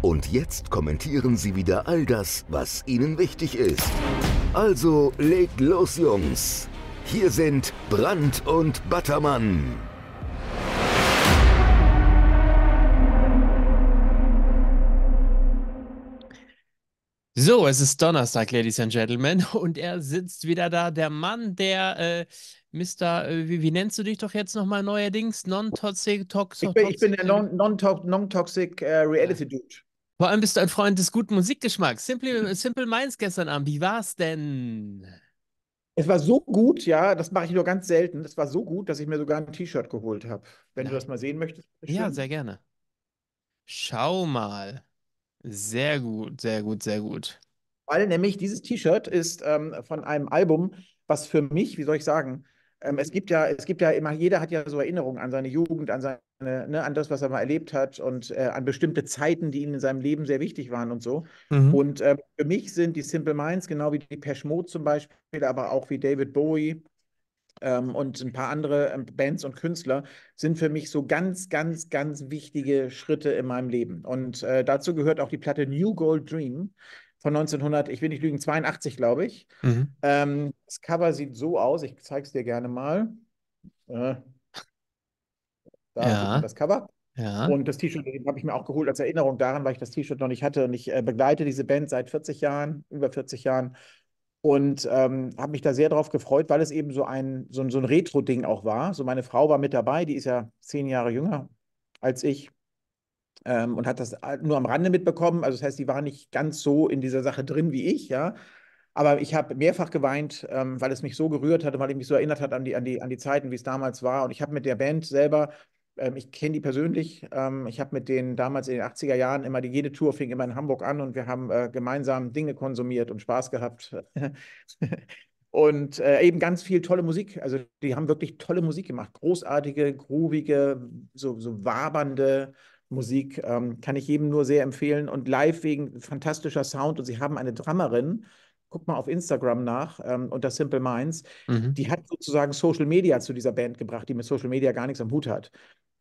Und jetzt kommentieren Sie wieder all das, was Ihnen wichtig ist. Also legt los, Jungs. Hier sind Brand und Buttermann. So, es ist Donnerstag, Ladies and Gentlemen, und er sitzt wieder da, der Mann, der äh, Mr., äh, wie, wie, nennst du dich doch jetzt nochmal neuerdings? Non-Toxic, Toxic? Ich bin, ich bin der Non-Toxic non non äh, Reality Dude. Vor allem bist du ein Freund des guten Musikgeschmacks. Simple, Simple Minds gestern Abend, wie war's denn? Es war so gut, ja, das mache ich nur ganz selten. Es war so gut, dass ich mir sogar ein T-Shirt geholt habe. Wenn ja. du das mal sehen möchtest. Bestimmt. Ja, sehr gerne. Schau mal. Sehr gut, sehr gut, sehr gut. Weil nämlich dieses T-Shirt ist ähm, von einem Album, was für mich, wie soll ich sagen, ähm, es gibt ja, es gibt ja immer, jeder hat ja so Erinnerungen an seine Jugend, an seine äh, ne, an das, was er mal erlebt hat und äh, an bestimmte Zeiten, die ihm in seinem Leben sehr wichtig waren und so. Mhm. Und äh, für mich sind die Simple Minds, genau wie die Peschmo zum Beispiel, aber auch wie David Bowie ähm, und ein paar andere ähm, Bands und Künstler, sind für mich so ganz, ganz, ganz wichtige Schritte in meinem Leben. Und äh, dazu gehört auch die Platte New Gold Dream von 1900, ich will nicht lügen, 82, glaube ich. Mhm. Ähm, das Cover sieht so aus, ich zeige es dir gerne mal. Äh, da ja. das Cover. Ja. Und das T-Shirt habe ich mir auch geholt als Erinnerung daran, weil ich das T-Shirt noch nicht hatte. Und ich äh, begleite diese Band seit 40 Jahren, über 40 Jahren. Und ähm, habe mich da sehr drauf gefreut, weil es eben so ein, so, so ein Retro-Ding auch war. So meine Frau war mit dabei, die ist ja zehn Jahre jünger als ich ähm, und hat das nur am Rande mitbekommen. Also das heißt, die war nicht ganz so in dieser Sache drin wie ich, ja. Aber ich habe mehrfach geweint, ähm, weil es mich so gerührt hatte, weil ich mich so erinnert hat an die, an die, an die Zeiten, wie es damals war. Und ich habe mit der Band selber ähm, ich kenne die persönlich. Ähm, ich habe mit denen damals in den 80er Jahren immer, die, jede Tour fing immer in Hamburg an und wir haben äh, gemeinsam Dinge konsumiert und Spaß gehabt. und äh, eben ganz viel tolle Musik. Also die haben wirklich tolle Musik gemacht. Großartige, groovige, so, so wabernde Musik. Ähm, kann ich jedem nur sehr empfehlen. Und live wegen fantastischer Sound. Und sie haben eine Drummerin, guck mal auf Instagram nach, ähm, unter Simple Minds, mhm. die hat sozusagen Social Media zu dieser Band gebracht, die mit Social Media gar nichts am Hut hat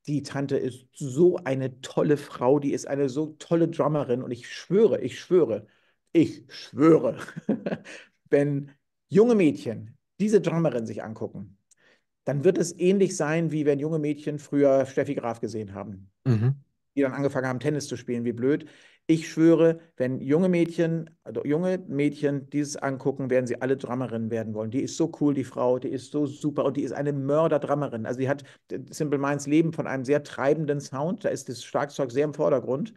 die Tante ist so eine tolle Frau, die ist eine so tolle Drummerin und ich schwöre, ich schwöre, ich schwöre, wenn junge Mädchen diese Drummerin sich angucken, dann wird es ähnlich sein, wie wenn junge Mädchen früher Steffi Graf gesehen haben, mhm. die dann angefangen haben, Tennis zu spielen, wie blöd. Ich schwöre, wenn junge Mädchen, also junge Mädchen dieses angucken, werden sie alle Drummerinnen werden wollen. Die ist so cool, die Frau, die ist so super und die ist eine mörder Mörderdrammerin. Also die hat äh, Simple Minds Leben von einem sehr treibenden Sound. Da ist das Schlagzeug sehr im Vordergrund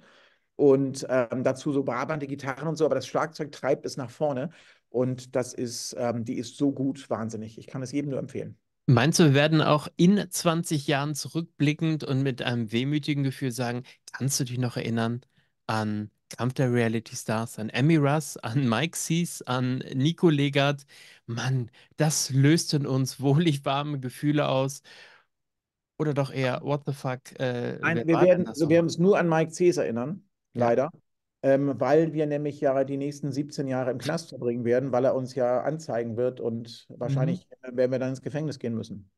und ähm, dazu so brabante Gitarren und so, aber das Schlagzeug treibt es nach vorne und das ist, ähm, die ist so gut, wahnsinnig. Ich kann es jedem nur empfehlen. Meinst du, wir werden auch in 20 Jahren zurückblickend und mit einem wehmütigen Gefühl sagen, kannst du dich noch erinnern? an Kampf der Reality Stars, an Emmy Russ, an Mike Sees, an Nico Legat. Mann, das löst in uns wohlig warme Gefühle aus. Oder doch eher, what the fuck? Äh, Nein, wir werden, also wir uns nur an Mike Sees erinnern, ja. leider. Ähm, weil wir nämlich ja die nächsten 17 Jahre im Knast verbringen werden, weil er uns ja anzeigen wird und wahrscheinlich mhm. Äh, werden wir dann ins Gefängnis gehen müssen.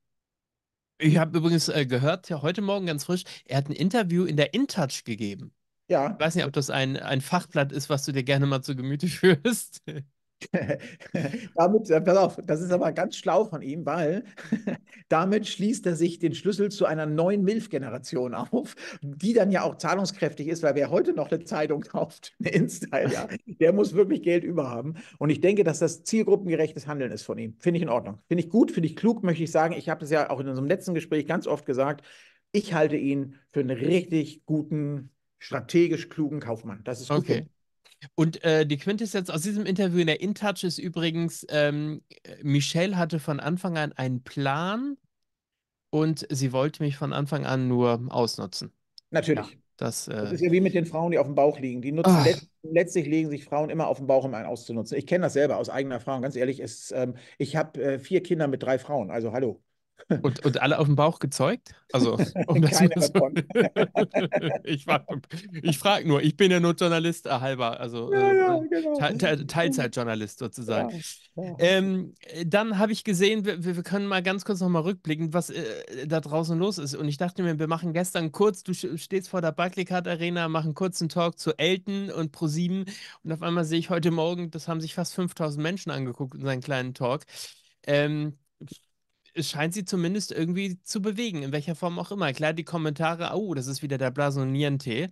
Ich habe übrigens äh, gehört, ja, heute Morgen ganz frisch, er hat ein Interview in der InTouch gegeben. Ja. Ich weiß nicht, ob das ein, ein Fachblatt ist, was du dir gerne mal zu Gemüte führst. damit, äh, pass auf, das ist aber ganz schlau von ihm, weil damit schließt er sich den Schlüssel zu einer neuen MILF-Generation auf, die dann ja auch zahlungskräftig ist, weil wer heute noch eine Zeitung kauft, eine InStyle, ja, der muss wirklich Geld überhaben. Und ich denke, dass das zielgruppengerechtes Handeln ist von ihm. Finde ich in Ordnung. Finde ich gut, finde ich klug, möchte ich sagen. Ich habe das ja auch in unserem letzten Gespräch ganz oft gesagt. Ich halte ihn für einen richtig guten strategisch klugen Kaufmann. Das ist gut. Okay. Und äh, die Quintessenz aus diesem Interview in der InTouch ist übrigens, ähm, Michelle hatte von Anfang an einen Plan und sie wollte mich von Anfang an nur ausnutzen. Natürlich. Ja, das, äh, das, ist ja wie mit den Frauen, die auf dem Bauch liegen. Die nutzen ah. let letztlich legen sich Frauen immer auf dem Bauch, um einen auszunutzen. Ich kenne das selber aus eigener Erfahrung. Ganz ehrlich, es, ähm, ich habe äh, vier Kinder mit drei Frauen. Also hallo. Und, und alle auf dem Bauch gezeugt? Also, um Keine so, ich, ich frage nur, ich bin ja nur Journalist äh, halber, also ja, äh, ja, äh, genau. Te Te Teilzeitjournalist sozusagen. Ja, ähm, dann habe ich gesehen, wir, wir, können mal ganz kurz nochmal rückblicken, was äh, da draußen los ist. Und ich dachte mir, wir machen gestern kurz, du stehst vor der Barclaycard Arena, machen kurzen Talk zu Elton und Pro7 und auf einmal sehe ich heute Morgen, das haben sich fast 5000 Menschen angeguckt in seinen kleinen Talk. Ähm, es scheint sie zumindest irgendwie zu bewegen, in welcher Form auch immer. Klar, die Kommentare, oh, das ist wieder der Blasonierentee.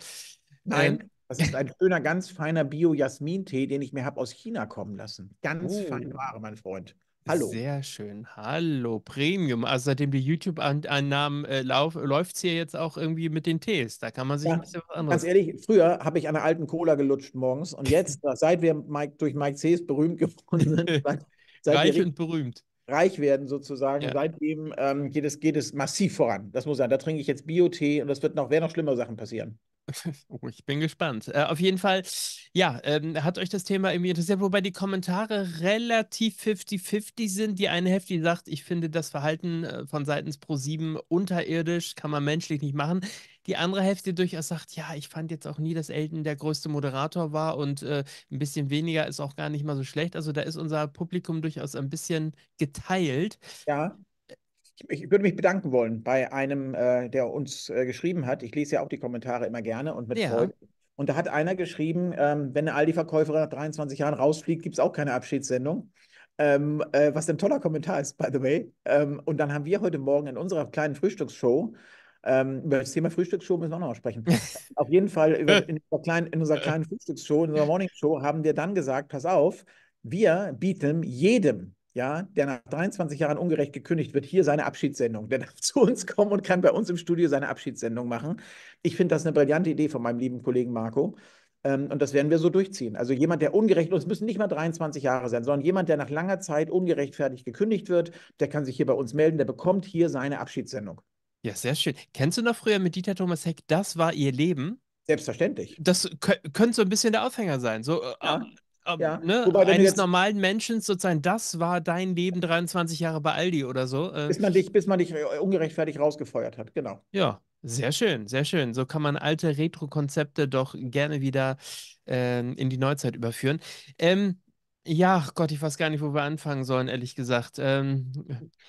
Nein, ähm, das ist ein schöner, ganz feiner Bio-Jasmin-Tee, den ich mir habe aus China kommen lassen. Ganz oh. feine Ware, mein Freund. Hallo. Sehr schön. Hallo, Premium. Also seitdem die youtube annahmen äh, läuft es hier jetzt auch irgendwie mit den Tees. Da kann man sich ja, ein bisschen was anderes. Ganz ehrlich, früher habe ich an der alten Cola gelutscht morgens und jetzt, äh, seit wir Mike, durch Mike Cs berühmt geworden sind, seit, seit reich und berühmt reich werden sozusagen. Ja. Seitdem ähm, geht, es, geht es massiv voran. Das muss sein. Da trinke ich jetzt Bio-Tee und das wird noch, werden noch schlimmere Sachen passieren. Oh, ich bin gespannt. Äh, auf jeden Fall, ja, ähm, hat euch das Thema irgendwie interessiert, wobei die Kommentare relativ 50-50 sind. Die eine Hälfte sagt, ich finde das Verhalten äh, von seitens Pro7 unterirdisch, kann man menschlich nicht machen. Die andere Hälfte durchaus sagt, ja, ich fand jetzt auch nie, dass Elton der größte Moderator war und äh, ein bisschen weniger ist auch gar nicht mal so schlecht. Also da ist unser Publikum durchaus ein bisschen geteilt. Ja ich, würde mich bedanken wollen bei einem, äh, der uns äh, geschrieben hat. Ich lese ja auch die Kommentare immer gerne und mit ja. Freude. Und da hat einer geschrieben, ähm, wenn eine Aldi-Verkäuferin nach 23 Jahren rausfliegt, gibt es auch keine Abschiedssendung. Ähm, äh, was ein toller Kommentar ist, by the way. Ähm, und dann haben wir heute Morgen in unserer kleinen Frühstücksshow, ähm, über das Thema Frühstücksshow müssen wir auch noch mal sprechen. auf jeden Fall über, in, unserer kleinen, in unserer kleinen Frühstücksshow, in unserer Morningshow, haben wir dann gesagt, pass auf, wir bieten jedem ja, der nach 23 Jahren ungerecht gekündigt wird, hier seine Abschiedssendung. Der darf zu uns kommen und kann bei uns im Studio seine Abschiedssendung machen. Ich finde das eine brillante Idee von meinem lieben Kollegen Marco. Ähm, und das werden wir so durchziehen. Also jemand, der ungerecht, und es müssen nicht mal 23 Jahre sein, sondern jemand, der nach langer Zeit ungerechtfertigt gekündigt wird, der kann sich hier bei uns melden, der bekommt hier seine Abschiedssendung. Ja, sehr schön. Kennst du noch früher mit Dieter Thomas Heck, das war ihr Leben? Selbstverständlich. Das könnte so ein bisschen der Aufhänger sein. So, äh, ja. Ah, ähm, ja. ne, Wobei, eines jetzt, normalen Menschen sozusagen, das war dein Leben 23 Jahre bei Aldi oder so. Äh, bis, man dich, bis man dich äh, ungerechtfertigt rausgefeuert hat, genau. Ja, sehr schön, sehr schön. So kann man alte Retro-Konzepte doch gerne wieder äh, in die Neuzeit überführen. Ähm, ja, Gott, ich weiß gar nicht, wo wir anfangen sollen, ehrlich gesagt. Ähm,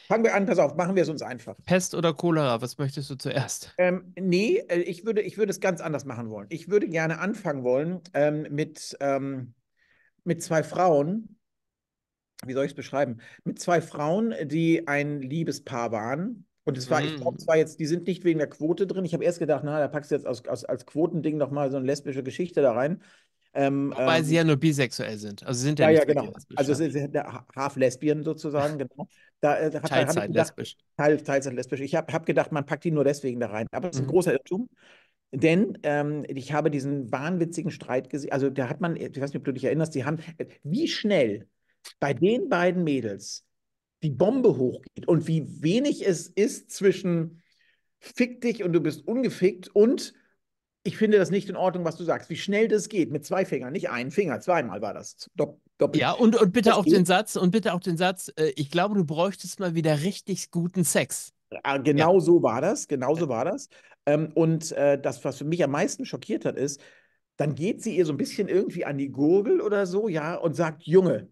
Fangen wir an, pass auf, machen wir es uns einfach. Pest oder Cholera, was möchtest du zuerst? Ähm, nee, äh, ich würde, ich würde es ganz anders machen wollen. Ich würde gerne anfangen wollen ähm, mit, ähm, mit zwei Frauen, wie soll ich es beschreiben, mit zwei Frauen, die ein Liebespaar waren. Und es war, mhm. ich glaube zwar jetzt, die sind nicht wegen der Quote drin. Ich habe erst gedacht, na, da packst du jetzt aus, aus, als Quotending nochmal so eine lesbische Geschichte da rein. Ähm, Wobei ähm, sie ja nur bisexuell sind. Also sie sind ja, ja, ja genau. Also sie sind ja half-lesbien sozusagen, genau. Da, äh, Teilzeit-lesbisch. Teil, Teilzeit-lesbisch. Ich habe hab gedacht, man packt die nur deswegen da rein. Aber es ist ein mhm. großer Irrtum. Denn ähm, ich habe diesen wahnwitzigen Streit gesehen. Also da hat man, ich weiß nicht, ob du dich erinnerst, die haben, äh, wie schnell bei den beiden Mädels die Bombe hochgeht und wie wenig es ist zwischen fick dich und du bist ungefickt und ich finde das nicht in Ordnung, was du sagst. Wie schnell das geht mit zwei Fingern, nicht einen Finger, zweimal war das. Dopp doppelt. Ja, und, und bitte das auch geht. den Satz, und bitte auch den Satz, äh, ich glaube, du bräuchtest mal wieder richtig guten Sex. Ah, genau ja. so war das, genau so war das. Ähm, und äh, das, was für mich am meisten schockiert hat, ist, dann geht sie ihr so ein bisschen irgendwie an die Gurgel oder so, ja, und sagt, Junge.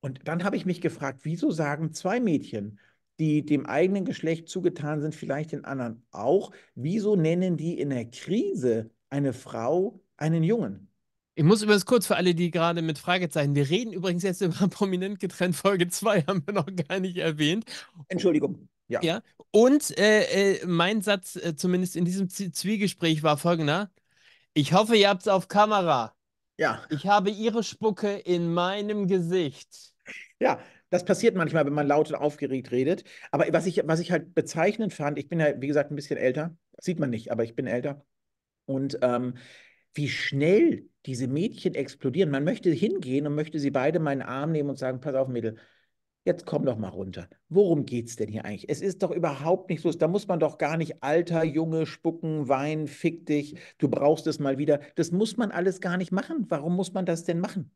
Und dann habe ich mich gefragt, wieso sagen zwei Mädchen, die dem eigenen Geschlecht zugetan sind, vielleicht den anderen auch, wieso nennen die in der Krise eine Frau einen Jungen? Ich muss übrigens kurz für alle, die gerade mit Fragezeichen, wir reden übrigens jetzt über Prominent getrennt Folge 2, haben wir noch gar nicht erwähnt. Entschuldigung. Ja. ja. Und äh, äh, mein Satz, äh, zumindest in diesem Z Zwiegespräch, war folgender. Ich hoffe, ihr habt es auf Kamera. Ja. Ich habe ihre Spucke in meinem Gesicht. Ja, das passiert manchmal, wenn man laut und aufgeregt redet. Aber was ich, was ich halt bezeichnend fand, ich bin ja, wie gesagt, ein bisschen älter. Das sieht man nicht, aber ich bin älter. Und ähm, wie schnell diese Mädchen explodieren. Man möchte hingehen und möchte sie beide meinen Arm nehmen und sagen: Pass auf, Mädel, Jetzt komm doch mal runter. Worum geht es denn hier eigentlich? Es ist doch überhaupt nicht so. Da muss man doch gar nicht alter, junge, spucken, Wein, fick dich, du brauchst es mal wieder. Das muss man alles gar nicht machen. Warum muss man das denn machen?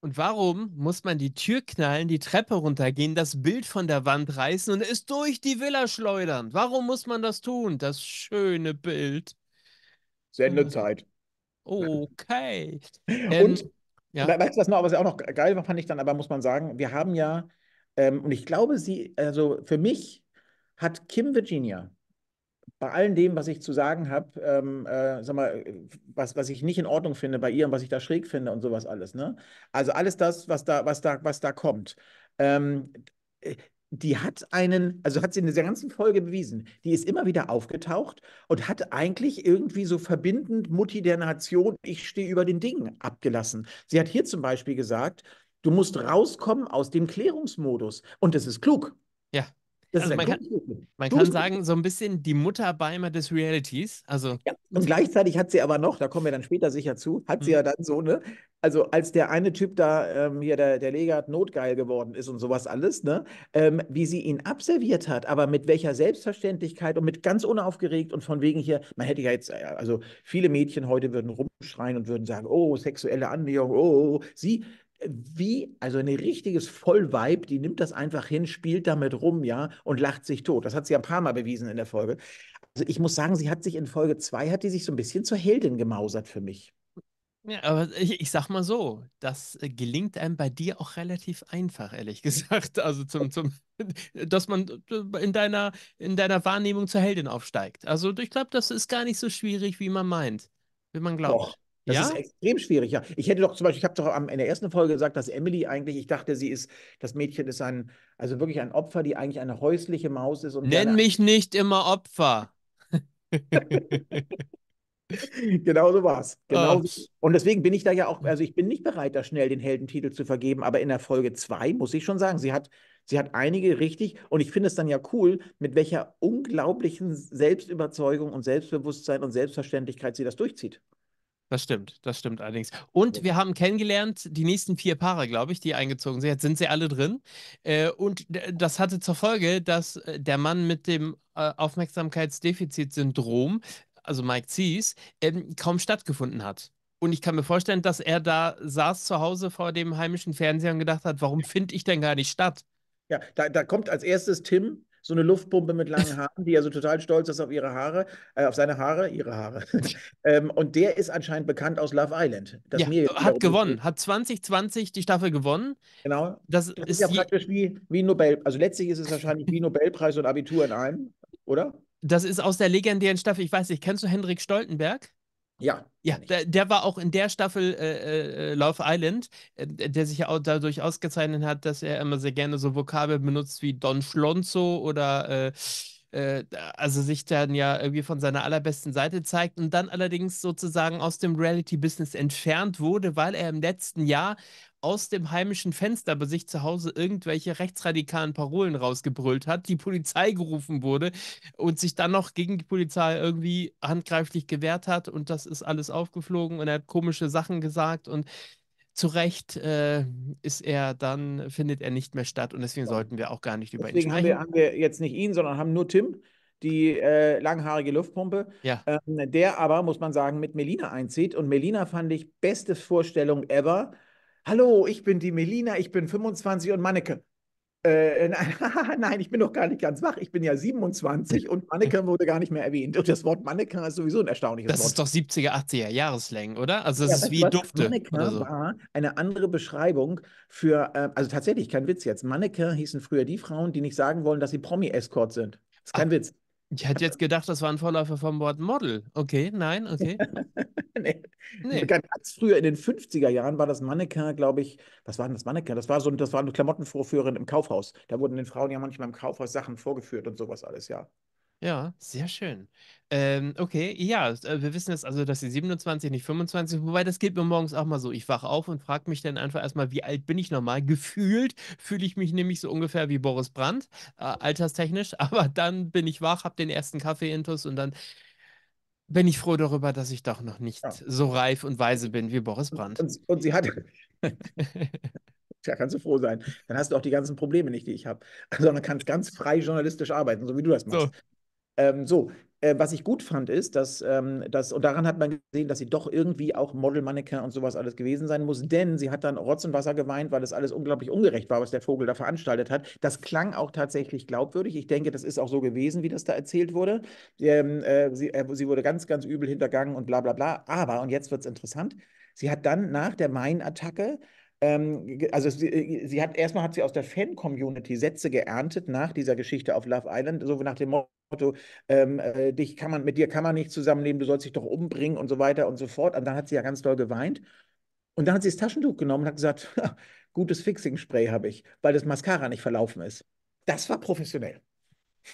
Und warum muss man die Tür knallen, die Treppe runtergehen, das Bild von der Wand reißen und es durch die Villa schleudern? Warum muss man das tun? Das schöne Bild. Sendezeit. Okay. und ähm, ja. weißt du, was, noch, was auch noch geil war, fand ich dann, aber muss man sagen, wir haben ja ähm, und ich glaube, sie, also für mich hat Kim Virginia bei allem dem, was ich zu sagen habe, ähm, äh, sag was, was ich nicht in Ordnung finde bei ihr und was ich da schräg finde und sowas alles, ne? Also alles das, was da, was da, was da kommt. Ähm, äh, die hat einen, also hat sie in dieser ganzen Folge bewiesen, die ist immer wieder aufgetaucht und hat eigentlich irgendwie so verbindend Mutti der Nation, ich stehe über den Dingen abgelassen. Sie hat hier zum Beispiel gesagt, Du musst rauskommen aus dem Klärungsmodus. Und das ist klug. Ja. Das also ist man, kann, man kann, sagen, so ein bisschen die Mutterbeimer des Realities. Also ja, und gleichzeitig hat sie aber noch, da kommen wir dann später sicher zu, hat mhm. sie ja dann so, ne? Also als der eine Typ da, ähm, hier der, der Legat, notgeil geworden ist und sowas alles, ne? Ähm, wie sie ihn abserviert hat, aber mit welcher Selbstverständlichkeit und mit ganz unaufgeregt und von wegen hier, man hätte ja jetzt, äh, also viele Mädchen heute würden rumschreien und würden sagen, oh, sexuelle Annäherung, oh, oh, oh. sie wie, also ein richtiges Vollweib, die nimmt das einfach hin, spielt damit rum, ja, und lacht sich tot. Das hat sie ein paar Mal bewiesen in der Folge. Also ich muss sagen, sie hat sich in Folge 2, hat die sich so ein bisschen zur Heldin gemausert für mich. Ja, aber ich, ich sag mal so, das äh, gelingt einem bei dir auch relativ einfach, ehrlich gesagt. Also zum, zum dass man äh, in deiner, in deiner Wahrnehmung zur Heldin aufsteigt. Also ich glaube, das ist gar nicht so schwierig, wie man meint, wie man glaubt. Doch. Das ja? ist extrem schwierig, ja. Ich hätte doch zum Beispiel, ich habe doch in der ersten Folge gesagt, dass Emily eigentlich, ich dachte, sie ist, das Mädchen ist ein, also wirklich ein Opfer, die eigentlich eine häusliche Maus ist. Und Nenn mich nicht immer Opfer. genau so war's. Genau. Oh. Und deswegen bin ich da ja auch, also ich bin nicht bereit, da schnell den Heldentitel zu vergeben, aber in der Folge 2 muss ich schon sagen, sie hat, sie hat einige richtig und ich finde es dann ja cool, mit welcher unglaublichen Selbstüberzeugung und Selbstbewusstsein und Selbstverständlichkeit sie das durchzieht. Das stimmt, das stimmt allerdings. Und wir haben kennengelernt, die nächsten vier Paare, glaube ich, die eingezogen sind. Jetzt sind sie alle drin. Äh, und das hatte zur Folge, dass äh, der Mann mit dem äh, Aufmerksamkeitsdefizitsyndrom, also Mike Zies, ähm, kaum stattgefunden hat. Und ich kann mir vorstellen, dass er da saß zu Hause vor dem heimischen Fernseher und gedacht hat, warum finde ich denn gar nicht statt? Ja, da, da kommt als erstes Tim, so eine Luftpumpe mit langen Haaren, die also total stolz ist auf ihre Haare, äh, auf seine Haare, ihre Haare. ähm, und der ist anscheinend bekannt aus Love Island. ja, hat gewonnen, hat 2020 die Staffel gewonnen. Genau. Das, das ist ja praktisch wie, wie Nobel, also letztlich ist es wahrscheinlich wie Nobelpreis und Abitur in einem, oder? Das ist aus der legendären Staffel, ich weiß nicht, kennst du Hendrik Stoltenberg? Ja. Ja, der, der, war auch in der Staffel äh, äh, äh Love Island, äh, der sich ja auch dadurch ausgezeichnet hat, dass er immer sehr gerne so Vokabeln benutzt wie Don Schlonzo oder äh, also sich dann ja irgendwie von seiner allerbesten Seite zeigt und dann allerdings sozusagen aus dem Reality-Business entfernt wurde, weil er im letzten Jahr aus dem heimischen Fenster bei sich zu Hause irgendwelche rechtsradikalen Parolen rausgebrüllt hat, die Polizei gerufen wurde und sich dann noch gegen die Polizei irgendwie handgreiflich gewehrt hat und das ist alles aufgeflogen und er hat komische Sachen gesagt und zu Recht äh, ist er dann, findet er nicht mehr statt und deswegen sollten wir auch gar nicht über ihn sprechen. Deswegen haben, wir jetzt nicht ihn, sondern haben nur Tim, die äh, langhaarige Luftpumpe, ja. ähm, der aber, muss man sagen, mit Melina einzieht und Melina fand ich beste Vorstellung ever hallo, ich bin die Melina, ich bin 25 und Manneke. Äh, nein, ich bin noch gar nicht ganz wach. Ich bin ja 27 und Mannequin wurde gar nicht mehr erwähnt. Und das Wort Mannequin ist sowieso ein erstaunliches das Wort. Das ist doch 70er, 80er Jahreslängen, oder? Also das ja, ist wie was, Dufte. Mannequin so. war eine andere Beschreibung für, äh, also tatsächlich, kein Witz jetzt. Mannequin hießen früher die Frauen, die nicht sagen wollen, dass sie Promi-Escort sind. Das ist kein ah. Witz. Ich hätte jetzt gedacht, das war ein Vorläufer vom Wort Model. Okay, nein, okay. nee. nee. Ganz früher in den 50er Jahren war das Mannequin, glaube ich, was war denn das Mannequin? Das war so das war eine Klamottenvorführerin im Kaufhaus. Da wurden den Frauen ja manchmal im Kaufhaus Sachen vorgeführt und sowas alles, ja. Ja, sehr schön. Ähm, okay, ja, äh, wir wissen jetzt also, dass sie 27, nicht 25, wobei das geht mir morgens auch mal so. Ich wache auf und frage mich dann einfach erstmal, wie alt bin ich nochmal? Gefühlt fühle ich mich nämlich so ungefähr wie Boris Brandt, äh, alterstechnisch, aber dann bin ich wach, habe den ersten Kaffee-Intus und dann bin ich froh darüber, dass ich doch noch nicht ja. so reif und weise bin wie Boris Brandt. Und, und sie hat. Ja, kannst du froh sein. Dann hast du auch die ganzen Probleme nicht, die ich habe. Sondern kannst ganz frei journalistisch arbeiten, so wie du das machst. Ähm, so, äh, was ich gut fand, ist, dass, ähm, dass, und daran hat man gesehen, dass sie doch irgendwie auch Model, Mannequin und sowas alles gewesen sein muss, denn sie hat dann Rotz und Wasser geweint, weil das alles unglaublich ungerecht war, was der Vogel da veranstaltet hat. Das klang auch tatsächlich glaubwürdig. Ich denke, das ist auch so gewesen, wie das da erzählt wurde. Ähm, äh, sie, äh, sie wurde ganz, ganz übel hintergangen und bla bla bla. Aber, und jetzt wird es interessant, sie hat dann nach der Main-Attacke ähm, also sie, äh, sie, hat erstmal hat sie aus der Fan-Community Sätze geerntet nach dieser Geschichte auf Love Island, so nach dem Motto, ähm, äh, dich kann man, mit dir kann man nicht zusammenleben, du sollst dich doch umbringen und so weiter und so fort. Und dann hat sie ja ganz doll geweint. Und dann hat sie das Taschentuch genommen und hat gesagt, gutes Fixing-Spray habe ich, weil das Mascara nicht verlaufen ist. Das war professionell.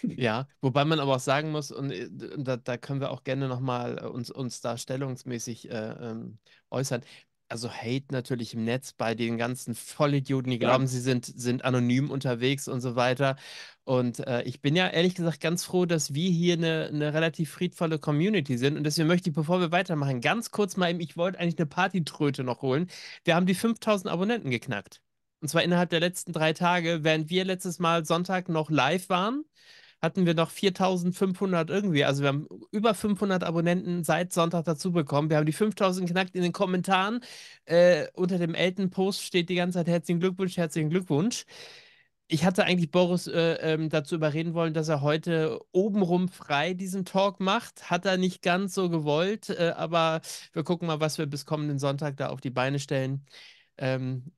Ja, wobei man aber auch sagen muss, und äh, da, da können wir auch gerne nochmal uns, uns da stellungsmäßig äh, ähm, äußern, also Hate natürlich im Netz bei den ganzen Vollidioten, die ja. glauben, sie sind, sind anonym unterwegs und so weiter. Und äh, ich bin ja ehrlich gesagt ganz froh, dass wir hier eine, eine relativ friedvolle Community sind. Und deswegen möchte ich, bevor wir weitermachen, ganz kurz mal eben, ich wollte eigentlich eine Partytröte noch holen. Wir haben die 5000 Abonnenten geknackt. Und zwar innerhalb der letzten drei Tage, während wir letztes Mal Sonntag noch live waren hatten wir noch 4500 irgendwie. Also wir haben über 500 Abonnenten seit Sonntag dazu bekommen. Wir haben die 5000 knackt in den Kommentaren. Äh, unter dem elten Post steht die ganze Zeit herzlichen Glückwunsch, herzlichen Glückwunsch. Ich hatte eigentlich Boris äh, ähm, dazu überreden wollen, dass er heute obenrum frei diesen Talk macht. Hat er nicht ganz so gewollt, äh, aber wir gucken mal, was wir bis kommenden Sonntag da auf die Beine stellen. Ähm,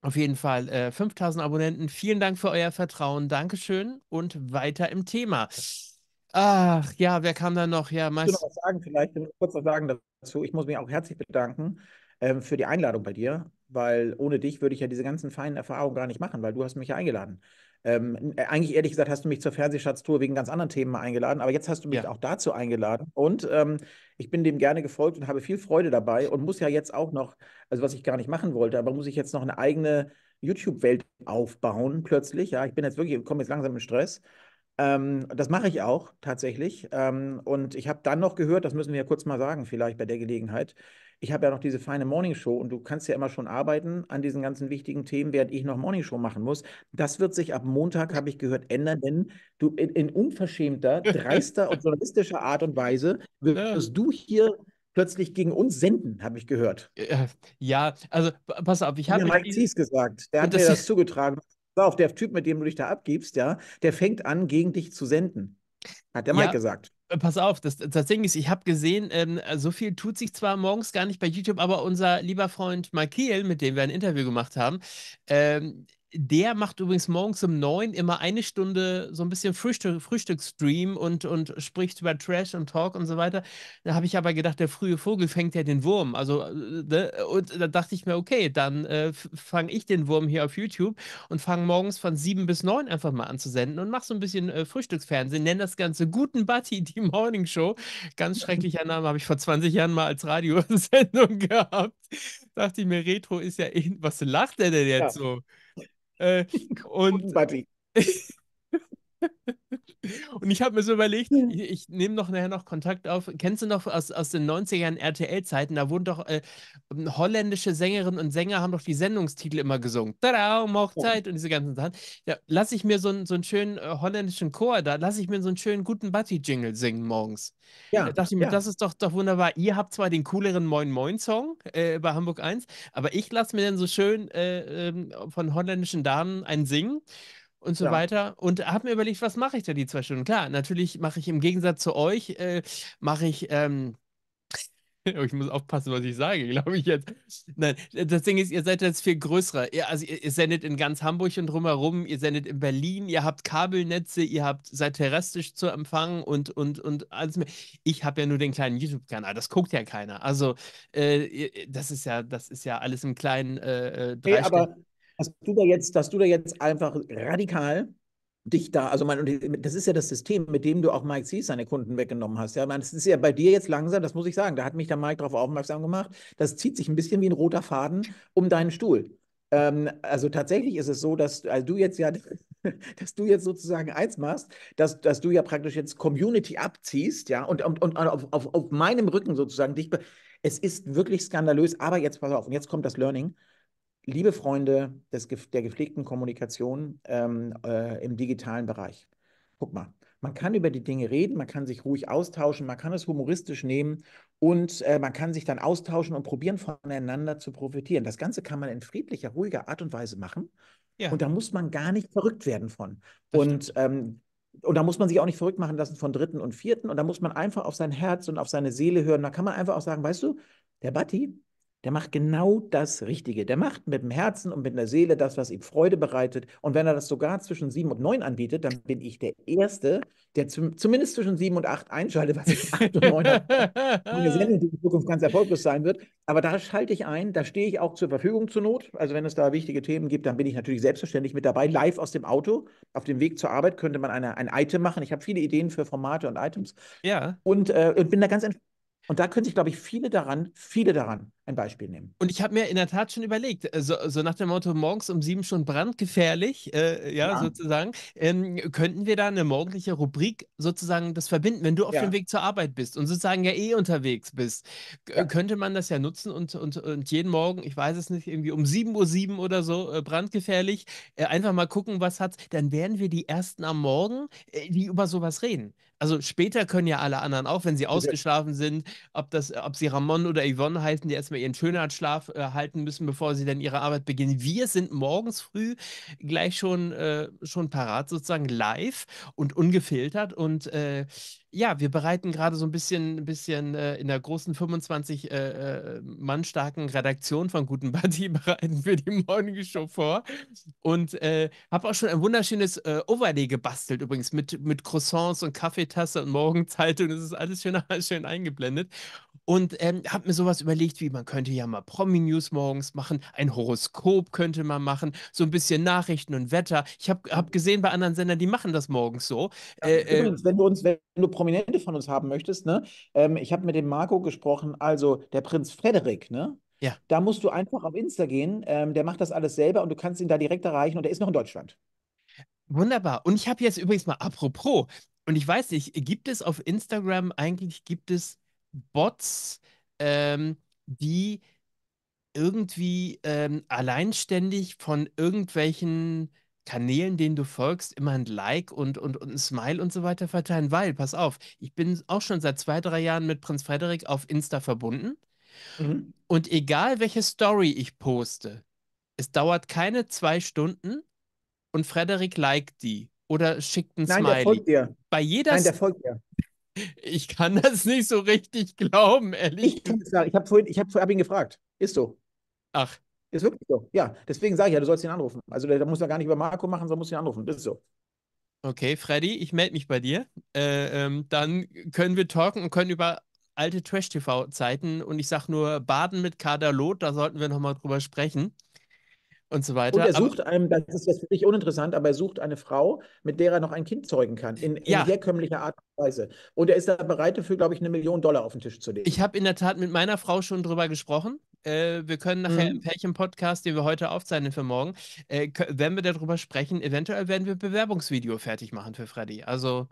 auf jeden Fall äh, 5000 Abonnenten. Vielen Dank für euer Vertrauen. Dankeschön und weiter im Thema. Ach ja, wer kam da noch? Ja, meist... Ich muss noch was sagen, vielleicht kurz noch sagen dazu. Ich muss mich auch herzlich bedanken ähm, für die Einladung bei dir, weil ohne dich würde ich ja diese ganzen feinen Erfahrungen gar nicht machen, weil du hast mich ja eingeladen. Ähm, eigentlich ehrlich gesagt hast du mich zur Fernsehschatztour wegen ganz anderen Themen eingeladen, aber jetzt hast du mich ja. auch dazu eingeladen. Und ähm, ich bin dem gerne gefolgt und habe viel Freude dabei und muss ja jetzt auch noch, also was ich gar nicht machen wollte, aber muss ich jetzt noch eine eigene YouTube-Welt aufbauen plötzlich. Ja, ich bin jetzt wirklich, komme jetzt langsam in Stress. Ähm, das mache ich auch tatsächlich. Ähm, und ich habe dann noch gehört, das müssen wir ja kurz mal sagen, vielleicht bei der Gelegenheit, ich habe ja noch diese feine Morningshow und du kannst ja immer schon arbeiten an diesen ganzen wichtigen Themen, während ich noch Morningshow machen muss. Das wird sich ab Montag, habe ich gehört, ändern, denn du in, in unverschämter, dreister und journalistischer Art und Weise wirst ja. du hier plötzlich gegen uns senden, habe ich gehört. Äh, ja, also pass auf, ich habe. Ja, Mike Thies gesagt, der hat das mir das zugetragen. Auf der Typ, mit dem du dich da abgibst, ja, der fängt an, gegen dich zu senden. Hat der ja. Mike gesagt. Äh, pass auf, das, das Ding ist, ich habe gesehen, ähm, so viel tut sich zwar morgens gar nicht bei YouTube, aber unser lieber Freund Markiel, mit dem wir ein Interview gemacht haben, ähm, der macht übrigens morgens um neun immer eine Stunde so ein bisschen Frühstück, Frühstücksstream und, und spricht über Trash und Talk und so weiter. Da habe ich aber gedacht, der frühe Vogel fängt ja den Wurm. Also, äh, ne, und da dachte ich mir, okay, dann äh, fange ich den Wurm hier auf YouTube und fange morgens von sieben bis neun einfach mal an zu senden und mache so ein bisschen äh, Frühstücksfernsehen, nenne das Ganze Guten Buddy, die Morning Show. Ganz schrecklicher Name, habe ich vor 20 Jahren mal als Radiosendung gehabt. Dachte ich mir, Retro ist ja eh, was lacht der denn jetzt ja. so? Äh, und. Und ich habe mir so überlegt, ich, ich nehme doch nachher noch Kontakt auf. Kennst du noch aus, aus den 90ern RTL-Zeiten? Da wurden doch äh, holländische Sängerinnen und Sänger haben doch die Sendungstitel immer gesungen. Tada, um Hochzeit und diese ganzen Sachen. Ja, lass ich mir so, einen, so einen schönen äh, holländischen Chor da, lass ich mir so einen schönen guten Buddy-Jingle singen morgens. Ja, da dachte ich mir, ja. das ist doch, doch wunderbar. Ihr habt zwar den cooleren Moin Moin-Song äh, bei Hamburg 1, aber ich lasse mir dann so schön äh, ähm, von holländischen Damen einen singen und so ja. weiter und habe mir überlegt, was mache ich da die zwei Stunden? Klar, natürlich mache ich im Gegensatz zu euch, äh, mache ich. Ähm, ich muss aufpassen, was ich sage, glaube ich jetzt. Nein, das Ding ist, ihr seid jetzt viel größer. Ihr, also ihr, ihr, sendet in ganz Hamburg und drumherum, ihr sendet in Berlin, ihr habt Kabelnetze, ihr habt seid terrestrisch zu empfangen und und und alles mehr. Ich habe ja nur den kleinen YouTube-Kanal, das guckt ja keiner. Also äh, das ist ja das ist ja alles im kleinen. Äh, hey, äh, aber dass du da jetzt, dass du da jetzt einfach radikal dich da, also mein, das ist ja das System, mit dem du auch Mike Sees seine Kunden weggenommen hast. Ja, man, das ist ja bei dir jetzt langsam, das muss ich sagen, da hat mich der Mike darauf aufmerksam gemacht. Das zieht sich ein bisschen wie ein roter Faden um deinen Stuhl. Ähm, also tatsächlich ist es so, dass also du jetzt ja, dass du jetzt sozusagen eins machst, dass, dass du ja praktisch jetzt Community abziehst, ja, und, und, und auf, auf, auf meinem Rücken sozusagen dich. Es ist wirklich skandalös, aber jetzt pass auf, und jetzt kommt das Learning liebe Freunde des, der gepflegten Kommunikation ähm, äh, im digitalen Bereich. Guck mal, man kann über die Dinge reden, man kann sich ruhig austauschen, man kann es humoristisch nehmen und äh, man kann sich dann austauschen und probieren, voneinander zu profitieren. Das Ganze kann man in friedlicher, ruhiger Art und Weise machen. Ja. Und da muss man gar nicht verrückt werden von. und ähm, und da muss man sich auch nicht verrückt machen lassen von Dritten und Vierten. Und da muss man einfach auf sein Herz und auf seine Seele hören. Da kann man einfach auch sagen, weißt du, der Batti, der macht genau das Richtige. Der macht mit dem Herzen und mit der Seele das, was ihm Freude bereitet. Und wenn er das sogar zwischen sieben und neun anbietet, dann bin ich der Erste, der zum, zumindest zwischen sieben und acht einschaltet, was ich acht und neun habe. Eine Sendung, die in Zukunft ganz erfolgreich sein wird. Aber da schalte ich ein, da stehe ich auch zur Verfügung zur Not. Also wenn es da wichtige Themen gibt, dann bin ich natürlich selbstverständlich mit dabei, live aus dem Auto. Auf dem Weg zur Arbeit könnte man eine, ein Item machen. Ich habe viele Ideen für Formate und Items. Ja. Und, äh, und bin da ganz entspannt. Und da können sich, glaube ich, viele daran, viele daran ein Beispiel nehmen. Und ich habe mir in der Tat schon überlegt, äh, so, so, nach dem Motto, morgens um sieben schon brandgefährlich, äh, ja, ja, sozusagen, ähm, könnten wir da eine morgendliche Rubrik sozusagen das verbinden, wenn du auf ja. dem Weg zur Arbeit bist und sozusagen ja eh unterwegs bist, ja. könnte man das ja nutzen und, und, und jeden Morgen, ich weiß es nicht, irgendwie um sieben Uhr sieben oder so, äh, brandgefährlich, äh, einfach mal gucken, was hat, dann wären wir die Ersten am Morgen, äh, die über sowas reden. Also später können ja alle anderen auch, wenn sie ausgeschlafen sind, ob, das, ob sie Ramon oder Yvonne heißen, die erstmal erstmal ihren Schönheitsschlaf äh, halten müssen, bevor sie dann ihre Arbeit beginnen. Wir sind morgens früh gleich schon, äh, schon parat, sozusagen live und ungefiltert. Und äh, ja, wir bereiten gerade so ein bisschen, bisschen äh, in der großen 25 äh, äh, Mann starken Redaktion von Guten Buddy bereiten wir die Morning Show vor und äh, habe auch schon ein wunderschönes äh, Overlay gebastelt übrigens mit, mit Croissants und Kaffeetasse und Morgenzeitung. Das ist alles schön, schön eingeblendet und ähm, habe mir sowas überlegt, wie man könnte ja mal Promi-News morgens machen, ein Horoskop könnte man machen, so ein bisschen Nachrichten und Wetter. Ich habe hab gesehen bei anderen Sendern, die machen das morgens so. Ja, äh, übrigens, wenn du uns, wenn du Prominente von uns haben möchtest, ne? Ähm, ich habe mit dem Marco gesprochen, also der Prinz Frederik, ne? Ja. Da musst du einfach auf Insta gehen. Ähm, der macht das alles selber und du kannst ihn da direkt erreichen und er ist noch in Deutschland. Wunderbar. Und ich habe jetzt übrigens mal apropos, und ich weiß nicht, gibt es auf Instagram eigentlich, gibt es Bots, ähm, die irgendwie ähm, alleinständig von irgendwelchen Kanälen, denen du folgst, immer ein Like und, und, und ein Smile und so weiter verteilen, weil, pass auf, ich bin auch schon seit zwei, drei Jahren mit Prinz Frederik auf Insta verbunden. Mhm. Und egal welche Story ich poste, es dauert keine zwei Stunden und Frederik liked die oder schickt ein Smile. Nein, Smiley. Der folgt dir. Bei jeder Nein, der folgt dir. Ich kann das nicht so richtig glauben, ehrlich. Ich, ich habe vorhin, hab ihn gefragt. Ist so. Ach. Ist wirklich so. Ja, deswegen sage ich ja, du sollst ihn anrufen. Also da muss man gar nicht über Marco machen, sondern muss ihn anrufen. Das ist so. Okay, Freddy, ich melde mich bei dir. Äh, ähm, dann können wir talken und können über alte Trash-TV-Zeiten und ich sage nur Baden mit Kader Lot, da sollten wir nochmal drüber sprechen und so weiter. Und er sucht aber, einem, das ist jetzt wirklich uninteressant, aber er sucht eine Frau, mit der er noch ein Kind zeugen kann, in, in ja. herkömmlicher Art und Weise. Und er ist da bereit dafür, glaube ich, eine Million Dollar auf den Tisch zu legen. Ich habe in der Tat mit meiner Frau schon drüber gesprochen. Äh, wir können nachher mhm. im Pärchen-Podcast, den wir heute aufzeichnen für morgen, äh, wenn wir darüber sprechen, eventuell werden wir ein Bewerbungsvideo fertig machen für Freddy. Also.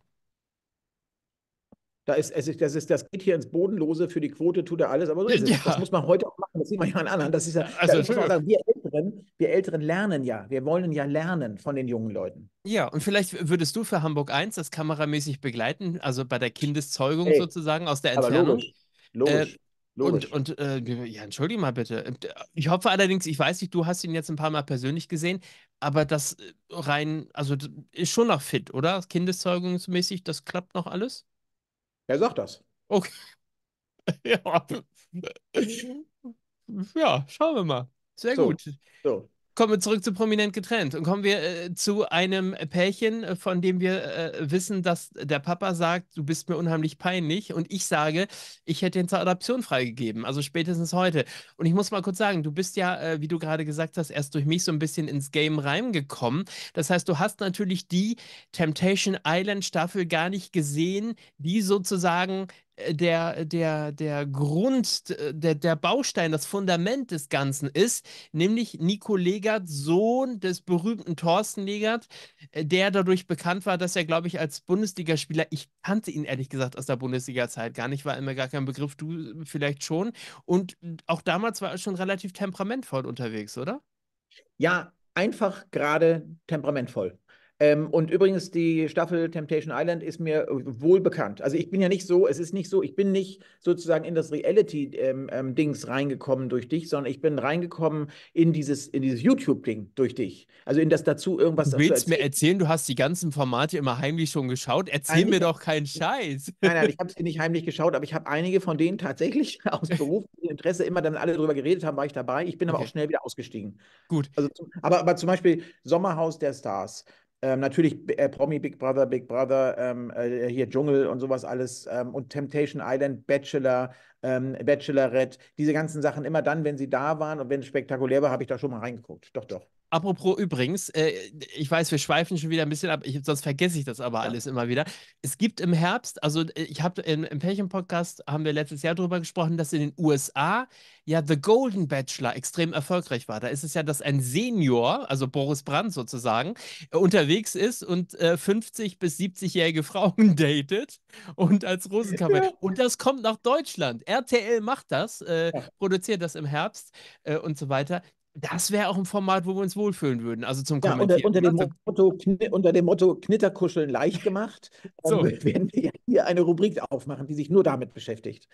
Da ist, es, das, ist, das geht hier ins Bodenlose, für die Quote tut er alles, aber so ist ja. es. Das muss man heute auch machen, das sieht man ja an anderen. Das ist ja, also, da, sagen, wir Älteren, wir Älteren lernen ja, wir wollen ja lernen von den jungen Leuten. Ja, und vielleicht würdest du für Hamburg 1 das kameramäßig begleiten, also bei der Kindeszeugung hey. sozusagen aus der Entfernung. Aber logisch. Logisch. Äh, und, und äh, ja, entschuldige mal bitte. Äh, ich hoffe allerdings, ich weiß nicht, du hast ihn jetzt ein paar Mal persönlich gesehen, aber das äh, rein, also ist schon noch fit, oder? Kindeszeugungsmäßig, das klappt noch alles? Er sagt das. Okay. ja. Mhm. ja, schauen wir mal. Sehr so, gut. So. Kommen wir zurück zu Prominent getrennt und kommen wir äh, zu einem Pärchen, äh, von dem wir äh, wissen, dass der Papa sagt, du bist mir unheimlich peinlich und ich sage, ich hätte ihn zur Adoption freigegeben, also spätestens heute. Und ich muss mal kurz sagen, du bist ja, äh, wie du gerade gesagt hast, erst durch mich so ein bisschen ins Game reingekommen. Das heißt, du hast natürlich die Temptation Island Staffel gar nicht gesehen, die sozusagen äh, der, der, der Grund, äh, der, der Baustein, das Fundament des Ganzen ist, nämlich Nico Legert, Sohn des berühmten Thorsten Legert, äh, der dadurch bekannt war, dass er, glaube ich, als Bundesligaspieler, ich kannte ihn ehrlich gesagt aus der Bundesliga-Zeit gar nicht, war immer gar kein Begriff, du vielleicht schon. Und auch damals war er schon relativ temperamentvoll unterwegs, oder? Ja, einfach gerade temperamentvoll. Ähm, und übrigens, die Staffel Temptation Island ist mir äh, wohl bekannt. Also ich bin ja nicht so, es ist nicht so, ich bin nicht sozusagen in das Reality-Dings ähm, ähm, reingekommen durch dich, sondern ich bin reingekommen in dieses, in dieses YouTube-Ding durch dich. Also in das dazu irgendwas. Du willst mir erzählen, du hast die ganzen Formate immer heimlich schon geschaut. Erzähl nein, mir doch keinen Scheiß. Nein, nein, ich habe sie nicht heimlich geschaut, aber ich habe einige von denen tatsächlich aus beruflichem Interesse immer dann alle drüber geredet haben, war ich dabei. Ich bin aber okay. auch schnell wieder ausgestiegen. Gut. Also, aber, aber zum Beispiel Sommerhaus der Stars. Ähm, natürlich äh, Promi, Big Brother, Big Brother, ähm, äh, hier Dschungel und sowas alles ähm, und Temptation Island, Bachelor, ähm, Bachelorette, diese ganzen Sachen immer dann, wenn sie da waren und wenn es spektakulär war, habe ich da schon mal reingeguckt. Doch, doch. Apropos übrigens, äh, ich weiß, wir schweifen schon wieder ein bisschen ab, ich, sonst vergesse ich das aber ja. alles immer wieder. Es gibt im Herbst, also äh, ich habe im, im Pärchen-Podcast haben wir letztes Jahr darüber gesprochen, dass in den USA ja The Golden Bachelor extrem erfolgreich war. Da ist es ja, dass ein Senior, also Boris Brandt sozusagen, äh, unterwegs ist und äh, 50- bis 70-jährige Frauen datet und als Rosenkammer. Ja. Und das kommt nach Deutschland. RTL macht das, äh, ja. produziert das im Herbst äh, und so weiter. Das wäre auch ein Format, wo wir uns wohlfühlen würden. Also zum ja, Unter, unter, dem Motto, unter, dem Motto, Knitterkuscheln leicht gemacht, ähm, so. ähm, werden wir hier eine Rubrik aufmachen, die sich nur damit beschäftigt.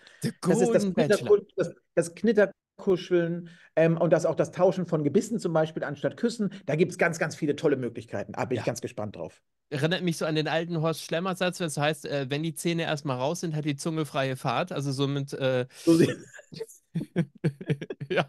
Das ist das, Knitterkuscheln, das, das Knitterkuscheln ähm, und das auch das Tauschen von Gebissen zum Beispiel anstatt Küssen. Da gibt es ganz, ganz viele tolle Möglichkeiten. Da ah, bin ja. ich ganz gespannt drauf. Erinnert mich so an den alten Horst Schlemmer-Satz, das heißt, äh, wenn die Zähne erstmal raus sind, hat die Zunge freie Fahrt. Also somit. Äh, so ja.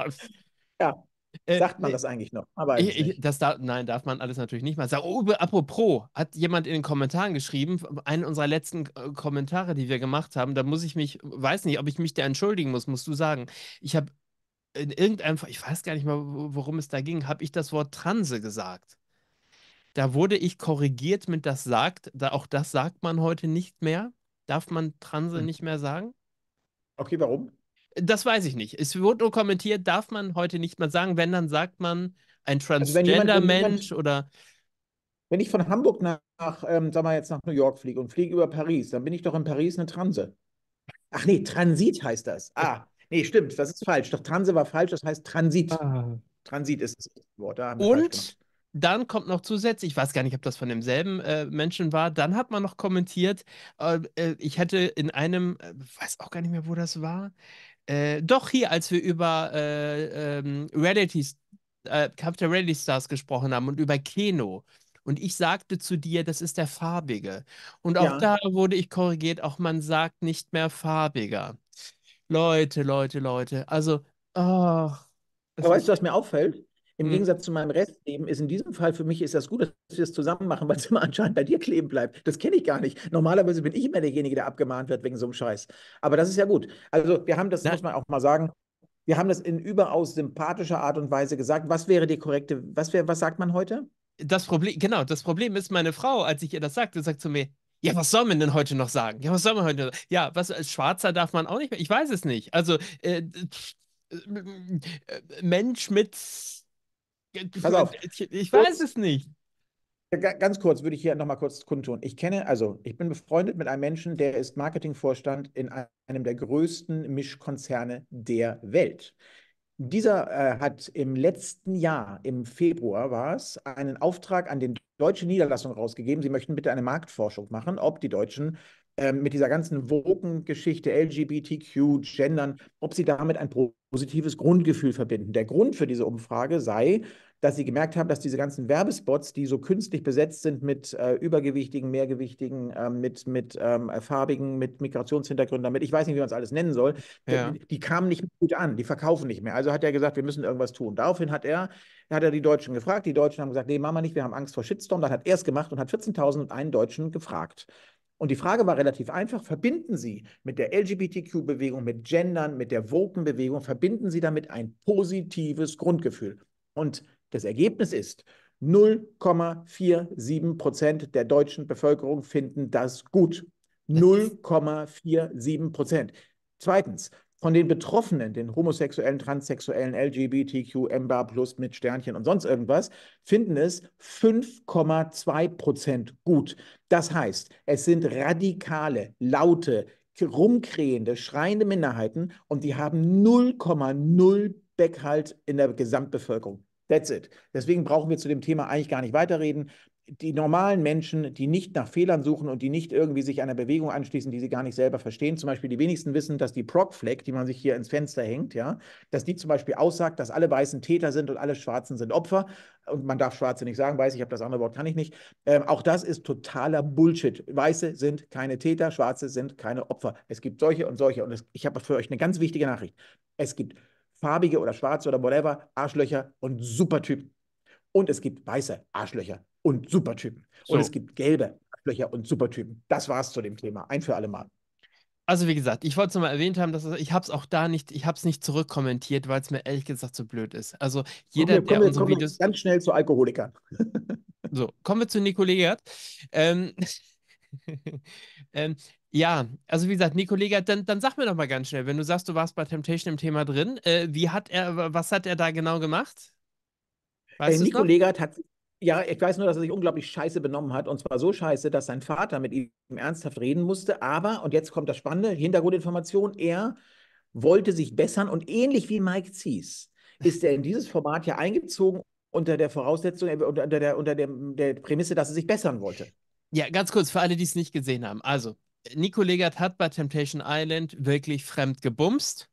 Ja, äh, sagt man äh, das eigentlich noch? Aber ich, ich, das da, nein, darf man alles natürlich nicht mal sagen. Oh, apropos, hat jemand in den Kommentaren geschrieben, einen unserer letzten äh, Kommentare, die wir gemacht haben, da muss ich mich, weiß nicht, ob ich mich da entschuldigen muss, musst du sagen. Ich habe in irgendeinem, ich weiß gar nicht mal, worum es da ging, habe ich das Wort Transe gesagt. Da wurde ich korrigiert mit das sagt, da auch das sagt man heute nicht mehr. Darf man Transe hm. nicht mehr sagen? Okay, warum? Das weiß ich nicht. Es wurde nur kommentiert, darf man heute nicht mal sagen. Wenn, dann sagt man ein Transgender-Mensch also oder. Wenn ich von Hamburg nach, nach ähm, sagen wir jetzt nach New York fliege und fliege über Paris, dann bin ich doch in Paris eine Transe. Ach nee, Transit heißt das. Ah, nee, stimmt, das ist falsch. Doch Transe war falsch, das heißt Transit. Ah. Transit ist das Wort. Da und dann kommt noch zusätzlich, ich weiß gar nicht, ob das von demselben äh, Menschen war, dann hat man noch kommentiert, äh, äh ich hätte in einem, äh, weiß auch gar nicht mehr, wo das war, äh, doch hier, als wir über äh, ähm, Reality, äh, Captain Reality Stars gesprochen haben und über Keno. Und ich sagte zu dir, das ist der farbige. Und auch ja. da wurde ich korrigiert, auch man sagt nicht mehr farbiger. Leute, Leute, Leute. Also, ach. Oh, weißt du, was mir auffällt? Im mhm. Gegensatz zu meinem Restleben ist in diesem Fall für mich ist das gut, dass wir es zusammen machen, weil es immer anscheinend bei dir kleben bleibt. Das kenne ich gar nicht. Normalerweise bin ich immer derjenige, der abgemahnt wird wegen so einem Scheiß. Aber das ist ja gut. Also wir haben das, ja. muss man auch mal sagen, wir haben das in überaus sympathischer Art und Weise gesagt. Was wäre die korrekte, was, wär, was sagt man heute? Das Problem, genau, das Problem ist, meine Frau, als ich ihr das sagte, sagt zu mir, ja, was soll man denn heute noch sagen? Ja, was soll man heute noch sagen? Ja, was als Schwarzer darf man auch nicht mehr. Ich weiß es nicht. Also, äh, äh, äh Mensch mit Pass auf. Ich, ich weiß es nicht. Ganz kurz würde ich hier nochmal kurz kundtun. Ich kenne, also ich bin befreundet mit einem Menschen, der ist Marketingvorstand in einem der größten Mischkonzerne der Welt. Dieser äh, hat im letzten Jahr, im Februar war es, einen Auftrag an die deutsche Niederlassung rausgegeben. Sie möchten bitte eine Marktforschung machen, ob die Deutschen ähm, mit dieser ganzen Woken-Geschichte, LGBTQ, Gendern, ob sie damit ein positives Grundgefühl verbinden. Der Grund für diese Umfrage sei, dass sie gemerkt haben, dass diese ganzen Werbespots, die so künstlich besetzt sind mit äh, Übergewichtigen, Mehrgewichtigen, äh, mit, mit ähm, äh, Farbigen, mit Migrationshintergründen, damit, ich weiß nicht, wie man es alles nennen soll, ja. die, die, kamen nicht gut an, die verkaufen nicht mehr. Also hat er gesagt, wir müssen irgendwas tun. Daraufhin hat er, hat er die Deutschen gefragt. Die Deutschen haben gesagt, nee, machen wir nicht, wir haben Angst vor Shitstorm. Dann hat er es gemacht und hat 14.001 Deutschen gefragt. Und die Frage war relativ einfach. Verbinden Sie mit der LGBTQ-Bewegung, mit Gendern, mit der Woken-Bewegung, verbinden Sie damit ein positives Grundgefühl. Und das Ergebnis ist, 0,47 Prozent der deutschen Bevölkerung finden das gut. 0,47 Prozent. Zweitens, von den Betroffenen, den Homosexuellen, Transsexuellen, LGBTQ, MBA plus mit Sternchen und sonst irgendwas, finden es 5,2 Prozent gut. Das heißt, es sind radikale, laute, rumkrähende, schreiende Minderheiten und die haben 0,0 Backhalt in der Gesamtbevölkerung. That's it. Deswegen brauchen wir zu dem Thema eigentlich gar nicht weiterreden. Die normalen Menschen, die nicht nach Fehlern suchen und die nicht irgendwie sich einer Bewegung anschließen, die sie gar nicht selber verstehen, zum Beispiel die wenigsten wissen, dass die Proc-Flag, die man sich hier ins Fenster hängt, ja, dass die zum Beispiel aussagt, dass alle Weißen Täter sind und alle Schwarzen sind Opfer. Und man darf Schwarze nicht sagen, weiß ich habe das andere Wort kann ich nicht. Ähm, auch das ist totaler Bullshit. Weiße sind keine Täter, Schwarze sind keine Opfer. Es gibt solche und solche. Und es, ich habe für euch eine ganz wichtige Nachricht. Es gibt farbige oder schwarze oder whatever Arschlöcher und Supertypen. Und es gibt weiße Arschlöcher und Supertypen. So. Und es gibt gelbe Arschlöcher und Supertypen. Das war's zu dem Thema. Ein für alle Mal. Also wie gesagt, ich wollte es nochmal erwähnt haben, dass ich habe es auch da nicht, ich habe es nicht zurückkommentiert, weil es mir ehrlich gesagt zu so blöd ist. Also jeder, komm, komm, der komm, unsere Videos... Ganz schnell zu Alkoholikern. so, kommen wir zu Nico Legert. Ähm, ähm, ja, also wie gesagt, Nico Lega, dann, dann sag mir doch mal ganz schnell, wenn du sagst, du warst bei Temptation im Thema drin, äh, wie hat er, was hat er da genau gemacht? Weißt äh, Nico Legert hat ja, ich weiß nur, dass er sich unglaublich scheiße benommen hat. Und zwar so scheiße, dass sein Vater mit ihm ernsthaft reden musste. Aber, und jetzt kommt das Spannende, Hintergrundinformation, er wollte sich bessern. Und ähnlich wie Mike Zies ist er in dieses Format ja eingezogen unter der Voraussetzung, äh, unter, der, unter der, der Prämisse, dass er sich bessern wollte. Ja, ganz kurz, für alle, die es nicht gesehen haben. Also, Nico Legert hat bei Temptation Island wirklich fremd gebumst.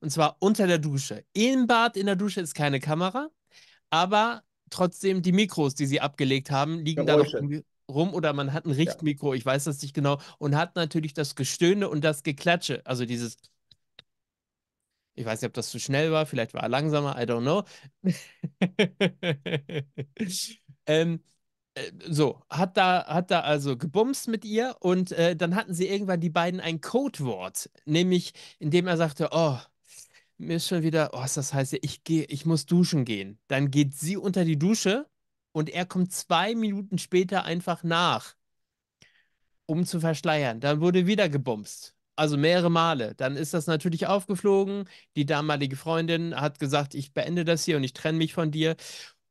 Und zwar unter der Dusche. Im Bad in der Dusche ist keine Kamera, aber trotzdem die Mikros, die sie abgelegt haben, liegen da noch rum oder man hat ein Richtmikro, ja. ich weiß das nicht genau, und hat natürlich das Gestöhne und das Geklatsche, also dieses. Ich weiß nicht, ob das zu schnell war, vielleicht war er langsamer, I don't know. ähm, äh, so, hat da, hat da also gebumst mit ihr und äh, dann hatten sie irgendwann die beiden ein Codewort, nämlich indem er sagte, oh, mir ist schon wieder, oh, was das heißt, ich gehe, ich muss duschen gehen. Dann geht sie unter die Dusche und er kommt zwei Minuten später einfach nach, um zu verschleiern. Dann wurde wieder gebumst. Also mehrere Male. Dann ist das natürlich aufgeflogen. Die damalige Freundin hat gesagt, ich beende das hier und ich trenne mich von dir.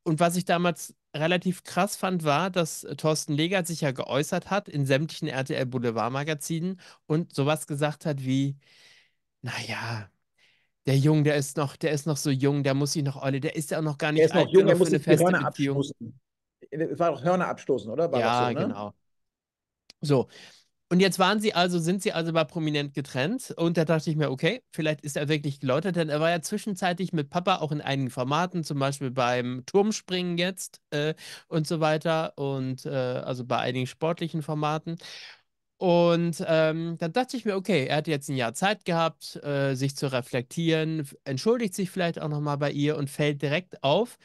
Und was ich damals relativ krass fand, war, dass äh, Thorsten Legert sich ja geäußert hat in sämtlichen RTL Boulevard-Magazinen und sowas gesagt hat wie, naja, der Junge, der ist noch, der ist noch so jung, der muss sich noch olle, der ist ja auch noch gar nicht der ist alt jung, der muss eine feste Hörner Beziehung. Äh, es war doch Hörner abstoßen, oder? War ja, so, ne? genau. So, und jetzt waren sie also, sind sie also mal prominent getrennt. Und da dachte ich mir, okay, vielleicht ist er wirklich geläutert, denn er war ja zwischenzeitlich mit Papa auch in einigen Formaten, zum Beispiel beim Turmspringen jetzt äh, und so weiter. Und äh, also bei einigen sportlichen Formaten. Und ähm, dann dachte ich mir, okay, er hat jetzt ein Jahr Zeit gehabt, äh, sich zu reflektieren, entschuldigt sich vielleicht auch nochmal bei ihr und fällt direkt auf,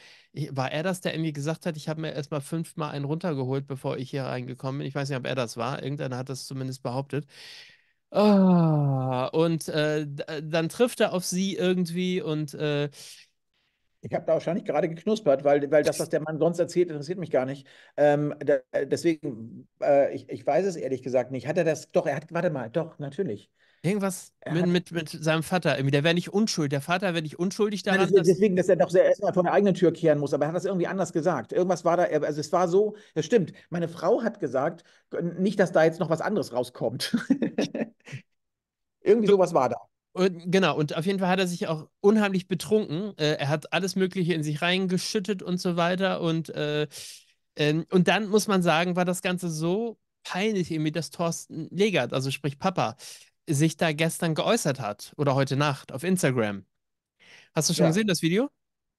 war er das, der irgendwie gesagt hat, ich habe mir erstmal fünfmal einen runtergeholt, bevor ich hier reingekommen bin. Ich weiß nicht, ob er das war. Irgendeiner hat das zumindest behauptet. Oh, und äh, äh, dann trifft er auf sie irgendwie und äh, ich habe da wahrscheinlich gerade geknuspert, weil, weil das, was der Mann sonst erzählt, interessiert mich gar nicht. Ähm, da, äh, deswegen, äh, ich, ich weiß es ehrlich gesagt nicht. Hat er das? Doch, er hat, warte mal, doch, natürlich. Irgendwas mit, mit, mit seinem Vater. Irgendwie, der wäre nicht unschuldig. Der Vater wäre nicht unschuldig daran. Nein, deswegen, dass er doch erstmal von der eigenen Tür kehren muss. Aber er hat das irgendwie anders gesagt. Irgendwas war da. Also, es war so. Das stimmt. Meine Frau hat gesagt, nicht, dass da jetzt noch was anderes rauskommt. irgendwie sowas war da. Und, genau, und auf jeden Fall hat er sich auch unheimlich betrunken. Äh, er hat alles Mögliche in sich reingeschüttet und so weiter. Und, äh, ähm, und dann muss man sagen, war das Ganze so peinlich irgendwie, dass Thorsten Legert, also sprich Papa, sich da gestern geäußert hat oder heute Nacht auf Instagram. Hast du schon ja. gesehen, das Video?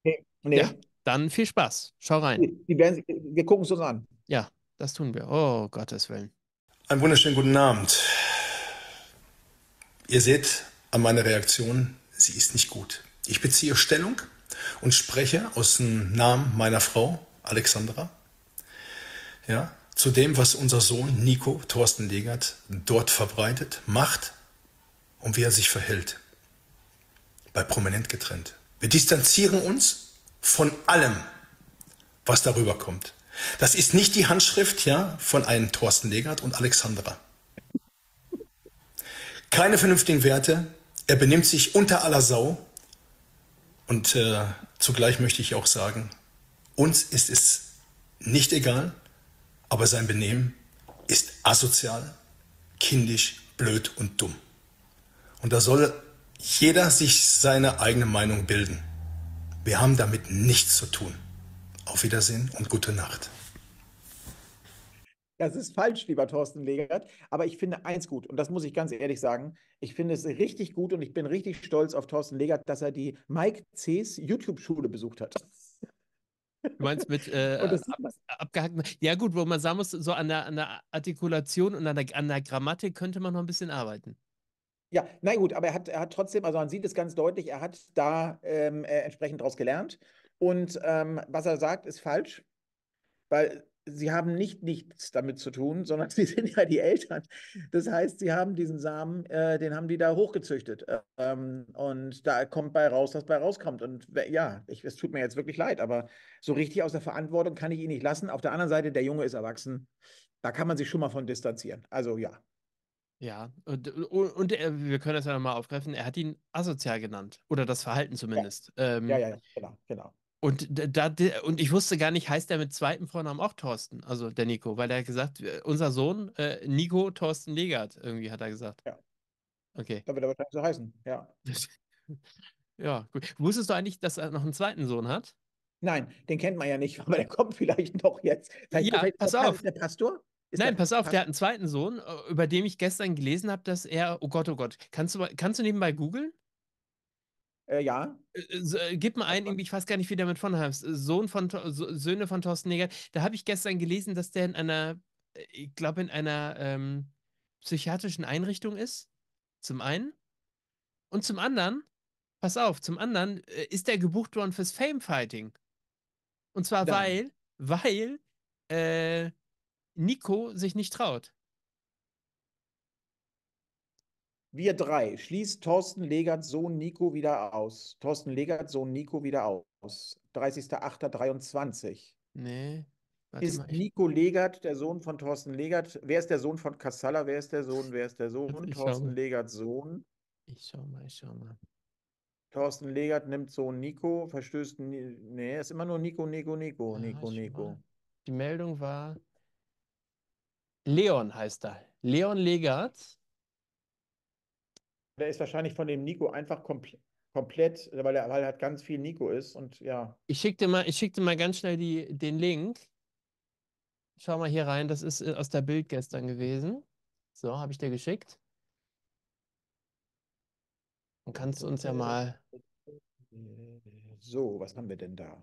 Nee. nee. Ja, dann viel Spaß. Schau rein. Werden, wir gucken es uns an. Ja, das tun wir. Oh, Gottes Willen. Einen wunderschönen guten Abend. Ihr seht an meiner Reaktion, sie ist nicht gut. Ich beziehe Stellung und spreche aus dem Namen meiner Frau, Alexandra, ja, zu dem, was unser Sohn Nico Thorsten Legert dort verbreitet, macht und wie er sich verhält. Bei prominent getrennt. Wir distanzieren uns von allem, was darüber kommt. Das ist nicht die Handschrift ja, von einem Thorsten Legert und Alexandra. Keine vernünftigen Werte. Er benimmt sich unter aller Sau. Und äh, zugleich möchte ich auch sagen, uns ist es nicht egal, aber sein Benehmen ist asozial, kindisch, blöd und dumm. Und da soll jeder sich seine eigene Meinung bilden. Wir haben damit nichts zu tun. Auf Wiedersehen und gute Nacht. Das ist falsch, lieber Thorsten Legert. Aber ich finde eins gut, und das muss ich ganz ehrlich sagen. Ich finde es richtig gut und ich bin richtig stolz auf Thorsten Legert, dass er die Mike Cs YouTube-Schule besucht hat. Du meinst mit äh, ab, abgehackten. Ja, gut, wo man sagen muss, so an der, an der Artikulation und an der, an der Grammatik könnte man noch ein bisschen arbeiten. Ja, na gut, aber er hat, er hat trotzdem, also man sieht es ganz deutlich, er hat da ähm, äh, entsprechend daraus gelernt. Und ähm, was er sagt, ist falsch, weil sie haben nicht nichts damit zu tun, sondern sie sind ja die Eltern. Das heißt, sie haben diesen Samen, äh, den haben die da hochgezüchtet. Ähm, und da kommt bei raus, was bei rauskommt. Und ja, ich, es tut mir jetzt wirklich leid, aber so richtig aus der Verantwortung kann ich ihn nicht lassen. Auf der anderen Seite, der Junge ist erwachsen. Da kann man sich schon mal von distanzieren. Also ja. Ja, und, und, und er, wir können das ja nochmal aufgreifen, er hat ihn asozial genannt. Oder das Verhalten zumindest. Ja, ähm, ja, ja, genau, genau. Und, da, und ich wusste gar nicht, heißt er mit zweitem Vornamen auch Thorsten, also der Nico, weil er hat gesagt, unser Sohn, äh, Nico Thorsten Legert, irgendwie hat er gesagt. Ja. Okay. Da wird er wahrscheinlich so heißen, ja. ja, gut. Wusstest du eigentlich, dass er noch einen zweiten Sohn hat? Nein, den kennt man ja nicht, aber der kommt vielleicht noch jetzt. Vielleicht ja, pass auf. Der Pastor? Ist Nein, pass auf, der hat einen zweiten Sohn, äh, über den ich gestern gelesen habe, dass er, oh Gott, oh Gott, kannst du, kannst du nebenbei googeln? Äh, ja. Äh, äh, gib mal ein, ich weiß gar nicht, wie der mit von heißt. Sohn von Söhne von Thorsten Neger. Da habe ich gestern gelesen, dass der in einer, ich glaube, in einer ähm, psychiatrischen Einrichtung ist. Zum einen. Und zum anderen, pass auf, zum anderen ist der gebucht worden fürs Fame-Fighting. Und zwar Dann. weil, weil, äh, Nico sich nicht traut. Wir drei. Schließt Thorsten Legerts Sohn Nico wieder aus. Thorsten Legerts Sohn Nico wieder aus. 30.08.23. Nee. Ist mal, Nico Legert der Sohn von Thorsten Legert? Wer ist der Sohn von Kassala? Wer ist der Sohn? Wer ist der Sohn? Ich Thorsten Legerts Sohn. Ich schau mal, ich schau mal. Thorsten Legert nimmt Sohn Nico, verstößt. Nee, ist immer nur Nico, Nico, Nico, ja, ah, Nico, Nico. Die Meldung war, Leon heißt er. Leon Legert. Der ist wahrscheinlich von dem Nico einfach komple komplett, weil er, weil er halt ganz viel Nico ist und ja. Ich schickte mal, ich schickte mal ganz schnell die, den Link. Schau mal hier rein, das ist äh, aus der Bild gestern gewesen. So, habe ich dir geschickt. Dann kannst du uns ja äh, mal. So, was haben wir denn da?